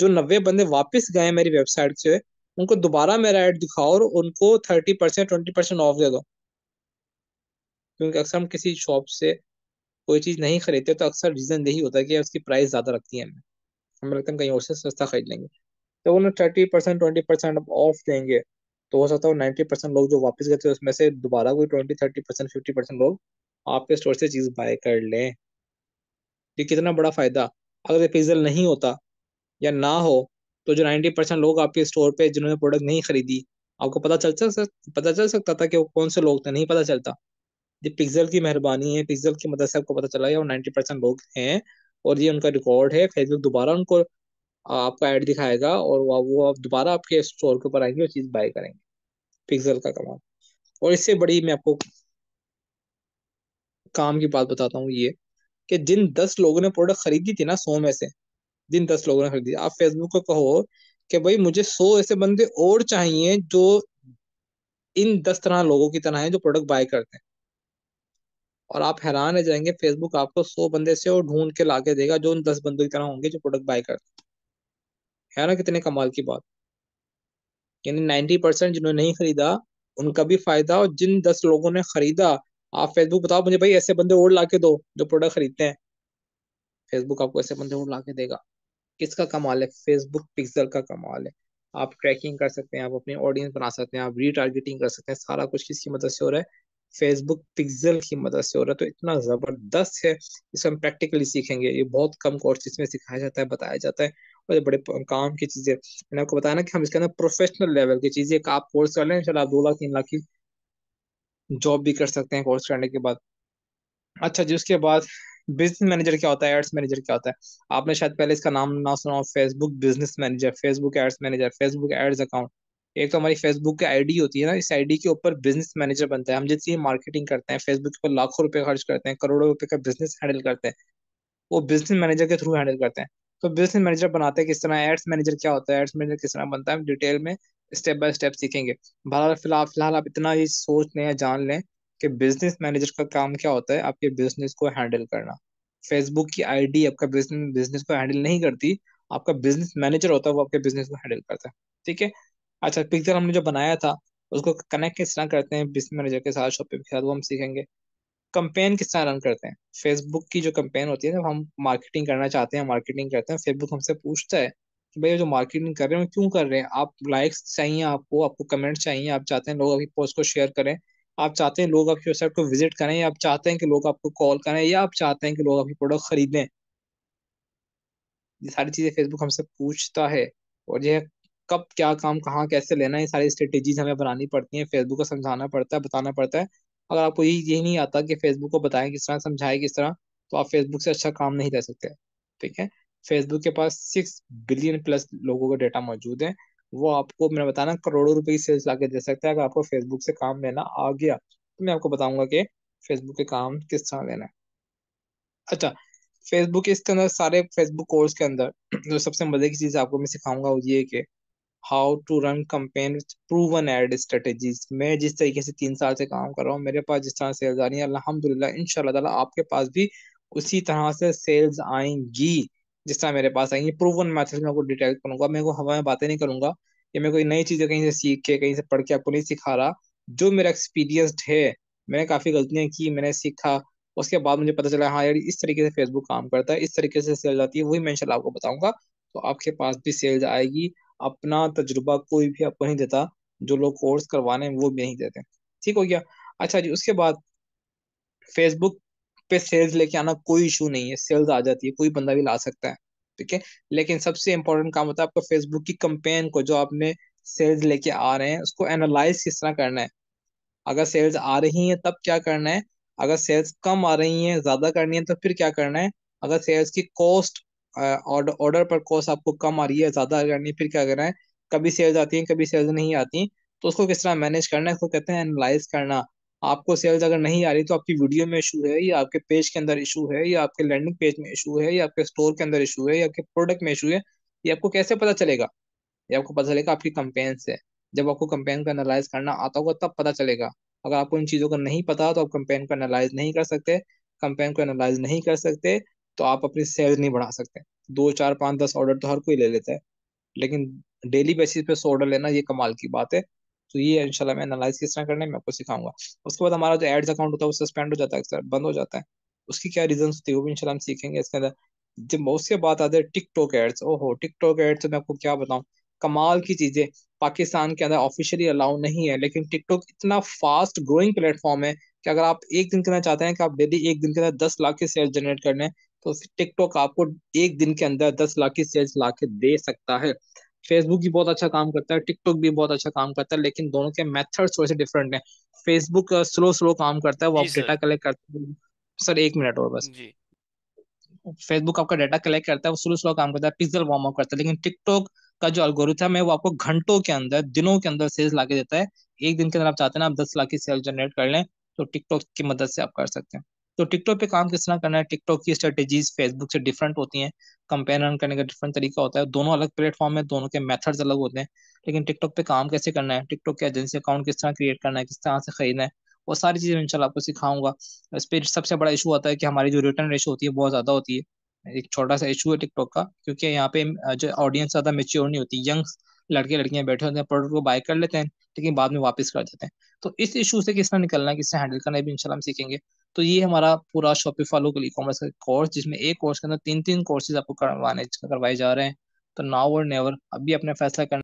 जो नब्बे बंदे वापस गए मेरी वेबसाइट से उनको दोबारा मेरा ऐड दिखाओ और उनको thirty percent twenty percent off दे दो क्योंकि अक्सर हम किसी शॉप से कोई चीज़ नहीं खरीदते तो अक्सर रीज़न यही होता है कि उसकी प्राइस ज़्यादा रखती है हमें हमें लगता है हम कहीं और से सस्ता खरीद लेंगे तो उन्हें thirty percent twenty percent off देंगे तो हो सकता है नाइन्टी परसेंट लोग जो वापस गए थे उसमें से दोबारा कोई twenty thirty percent fifty percent लोग आपके स्टोर से चीज़ बाय कर लें ये कितना बड़ा फ़ायदा अगर ये नहीं होता या ना हो तो जो नाइन्टी परसेंट लोग आपके स्टोर पे जिन्होंने प्रोडक्ट नहीं खरीदी आपको पता चल सकता पता चल सकता था कि वो कौन से लोग थे नहीं पता चलता ये पिक्सल की मेहरबानी है पिक्सल की मदद से आपको पता चला वो नाइनटी नाइन्टी परसेंट लोग हैं और ये उनका रिकॉर्ड है फेसबुक दोबारा उनको आपका ऐड दिखाएगा और वो आप दोबारा आपके स्टोर के ऊपर आएंगे और चीज़ बाय करेंगे पिक्सल का कमाल और इससे बड़ी मैं आपको काम की बात बताता हूँ ये कि जिन दस लोगों ने प्रोडक्ट खरीदी थी ना सौ में से दिन दस लोगों ने खरीदी आप फेसबुक को कहो कि भाई मुझे सौ ऐसे बंदे और चाहिए जो इन दस तरह लोगों की तरह है जो प्रोडक्ट बाय करते हैं और आप हैरान रह है जाएंगे फेसबुक आपको सौ बंदे से और ढूंढ के लाके देगा जो उन दस बंदों की तरह होंगे जो प्रोडक्ट बाय करते हैं है ना कितने कमाल की बात यानी नाइन्टी परसेंट जिन्होंने नहीं खरीदा उनका भी फायदा और जिन दस लोगों ने खरीदा आप फेसबुक बताओ मुझे भाई ऐसे बंदे और ला के दो जो प्रोडक्ट खरीदते हैं फेसबुक आपको ऐसे बंदे और ला के देगा किसका कमाल है फेसबुक पिक्सल का कमाल है आप ट्रैकिंग कर सकते हैं आप अपने ऑडियंस बना सकते हैं आप रीटारगेटिंग कर सकते हैं सारा कुछ किसकी मदद से हो रहा है फेसबुक पिक्सल की मदद से हो रहा है तो इतना ज़बरदस्त है इसे हम प्रैक्टिकली सीखेंगे ये बहुत कम कोर्सेज में सिखाया जाता है बताया जाता है और बड़े काम की चीज़ें मैंने आपको बताया ना कि हम इसके अंदर प्रोफेशनल लेवल की चीज़ें एक आप कोर्स कर लें इन आप दो लाख तीन लाख की जॉब भी कर सकते हैं कोर्स करने के बाद अच्छा जी उसके बाद बिजनेस मैनेजर क्या होता है एड्स मैनेजर क्या होता है आपने शायद पहले इसका नाम ना सुना हो Facebook business manager Facebook ads manager Facebook ads account एक तो हमारी फेसबुक की आईडी होती है ना इस आईडी के ऊपर बिजनेस मैनेजर बनता है हम जितनी मार्केटिंग करते हैं फेसबुक ऊपर लाखों रुपए खर्च करते हैं करोड़ों रुपए का बिजनेस हैंडल करते हैं वो बिजनेस मैनेजर के थ्रू हैंडल करते हैं तो बिजनेस मैनेजर बनाते हैं किस तरह एड्स मैनेजर क्या होता है एड्स मैनेजर किस तरह बनता है डिटेल में स्टेप बाय स्टेप सीखेंगे फिलहाल फिलहाल आप इतना ही सोच लें जान लें कि बिजनेस मैनेजर का काम क्या होता है आपके बिजनेस को हैंडल करना फेसबुक की आईडी आपका बिजनेस बिजनेस को हैंडल नहीं करती आपका बिजनेस मैनेजर होता है वो आपके बिजनेस को हैंडल करता है ठीक है अच्छा पिक्चर हमने जो बनाया था उसको कनेक्ट किस तरह करते हैं बिजनेस मैनेजर के साथ शॉपिंग के साथ वो हम सीखेंगे कंपेन किस तरह रन करते हैं फेसबुक की जो कंपेन होती है ना हम मार्केटिंग करना चाहते हैं मार्केटिंग करते हैं फेसबुक हमसे पूछता है कि भैया जो मार्केटिंग कर रहे हैं क्यों कर रहे हैं आप लाइक्स चाहिए आपको आपको कमेंट्स चाहिए आप चाहते हैं लोग अभी पोस्ट को शेयर करें आप चाहते हैं लोग आपकी वेबसाइट को विजिट करें या आप चाहते हैं कि लोग आपको कॉल करें या आप चाहते हैं कि लोग आपकी प्रोडक्ट खरीदें ये सारी चीज़ें फेसबुक हमसे पूछता है और यह कब क्या काम कहाँ कैसे लेना है सारी स्ट्रेटेजीज हमें बनानी पड़ती हैं फेसबुक को समझाना पड़ता है बताना पड़ता है अगर आपको यही यही नहीं आता कि फेसबुक को बताएं किस तरह समझाएं किस तरह तो आप फेसबुक से अच्छा काम नहीं कर सकते ठीक है फेसबुक के पास सिक्स बिलियन प्लस लोगों का डेटा मौजूद है वो आपको मैं बताना करोड़ों रुपए की सेल्स ला दे सकता है अगर आपको फेसबुक से काम लेना आ गया तो मैं आपको बताऊंगा कि फेसबुक के काम किस तरह लेना है अच्छा फेसबुक इसके अंदर सारे फेसबुक कोर्स के अंदर जो सबसे मजे की चीज आपको मैं सिखाऊंगा वो ये कि how to run campaign proven ad strategies मैं जिस तरीके से तीन साल से काम कर रहा हूँ मेरे पास जिस तरह सेल्स आ रही है अलहमदुल्ला इन आपके पास भी उसी तरह से सेल्स आएंगी जिस तरह मेरे पास आई प्रूवन मैथड में आपको करूंगा मैं को हवा में बातें नहीं करूंगा कि मैं कोई नई चीजें कहीं से सीख के कहीं से पढ़ के आपको नहीं सिखा रहा जो मेरा एक्सपीरियंसड है मैंने काफी गलतियां की मैंने सीखा उसके बाद मुझे पता चला हाँ यार इस तरीके से फेसबुक काम करता है इस तरीके से सेल जाती है वही मैं इनशाला आपको बताऊंगा तो आपके पास भी सेल्स आएगी अपना तजुर्बा कोई भी आपको नहीं देता जो लोग कोर्स करवाने वो भी नहीं देते ठीक हो गया अच्छा जी उसके बाद फेसबुक पे सेल्स लेके आना कोई इशू नहीं है सेल्स आ जाती है कोई बंदा भी ला सकता है ठीक है लेकिन सबसे इंपॉर्टेंट काम होता है आपका फेसबुक की कंपेन को जो आपने सेल्स लेके आ रहे हैं उसको एनालाइज किस तरह करना है अगर सेल्स आ रही है तब क्या करना है अगर सेल्स कम आ रही है ज्यादा करनी है तो फिर क्या करना है अगर सेल्स की कॉस्ट ऑर्डर पर कॉस्ट आपको कम आ रही है ज्यादा करनी है फिर क्या करना है कभी सेल्स आती है कभी सेल्स नहीं आती तो उसको किस तरह मैनेज करना है उसको कहते हैं एनालाइज करना आपको सेल्स अगर नहीं आ रही तो आपकी वीडियो में इशू है या आपके पेज के अंदर इशू है या आपके लैंडिंग पेज में इशू है या आपके स्टोर के अंदर इशू है या आपके प्रोडक्ट में इशू है ये आपको कैसे पता चलेगा ये आपको पता चलेगा आपकी कंपेन से जब आपको कंपेन को एनालाइज करना आता होगा तब पता चलेगा अगर आपको इन चीज़ों का नहीं पता तो आप कंपेन को एनालाइज नहीं कर सकते कंपेन को एनालाइज नहीं कर सकते तो आप अपनी सेल्स नहीं बढ़ा सकते दो चार पाँच दस ऑर्डर तो हर कोई ले लेता है लेकिन डेली बेसिस पे सौ ऑर्डर लेना ये कमाल की बात है तो ये इनशाला मैं एनालाइज किस तरह करना है मैं आपको सिखाऊंगा उसके बाद हमारा जो एड्स अकाउंट होता है वो सस्पेंड हो जाता है अक्सर बंद हो जाता है उसकी क्या रीजन होती है वो भी इनशाला हम सीखेंगे इसके अंदर जब उसके बाद आते हैं टिकटॉक एड्स ओहो टिकटॉक एड्स मैं आपको क्या बताऊँ कमाल की चीजें पाकिस्तान के अंदर ऑफिशियली अलाउ नहीं है लेकिन टिकटॉक इतना फास्ट ग्रोइंग प्लेटफॉर्म है कि अगर आप एक दिन के अंदर चाहते हैं कि आप डेली एक दिन के अंदर दस लाख की सेल्स जनरेट करने हैं तो टिकटॉक आपको एक दिन के अंदर दस लाख की सेल्स ला के दे सकता है फेसबुक भी बहुत अच्छा काम करता है टिकटॉक भी बहुत अच्छा काम करता है लेकिन दोनों के मेथड थोड़े से डिफरेंट है फेसबुक स्लो स्लो काम करता है वो आप डेटा कलेक्ट करते हैं सर एक मिनट और बस जी फेसबुक आपका डेटा कलेक्ट करता है वो स्लो स्लो काम करता है पिक्सल वार्म अप करता है लेकिन टिकटॉक का जो अल्गोरिथम है वो आपको घंटों के अंदर दिनों के अंदर सेल्स ला के देता है एक दिन के अंदर आप चाहते हैं आप दस लाख की सेल्स जनरेट कर लें तो टिकटॉक की मदद से आप कर सकते हैं तो टिकटॉक पे काम किस तरह करना है टिकटॉक की स्ट्रेटेजीज फेसबुक से डिफरेंट होती हैं कंपेयर रन करने का डिफरेंट तरीका होता है दोनों अलग प्लेटफॉर्म है दोनों के मेथड्स अलग होते हैं लेकिन टिकटॉक पे काम कैसे करना है टिकटॉक के एजेंसी अकाउंट किस तरह क्रिएट करना है किस तरह से खरीदना है वो सारी चीज़ें इंशाल्लाह आपको सिखाऊंगा इस पर सबसे बड़ा इशू आता है कि हमारी जो रिटर्न रेशो होती है बहुत ज़्यादा होती है एक छोटा सा इशू है टिकटॉक का क्योंकि यहाँ पे जो ऑडियंस ज़्यादा मेच्योर नहीं होती यंग लड़के लड़कियां बैठे होते हैं प्रोडक्ट को बाय कर लेते हैं लेकिन बाद में वापस कर देते हैं तो इस इशू से किस तरह निकलना है किस तरह हैंडल करना है भी इंशाल्लाह हम सीखेंगे तो ये हमारा पूरा फॉलो के ई कॉमर्स का कोर्स जिसमें एक कोर्स के अंदर तीन तीन कोर्सेज आपको करवाने करवाए जा रहे हैं तो नाउ और नेवर अभी अपने फैसला करना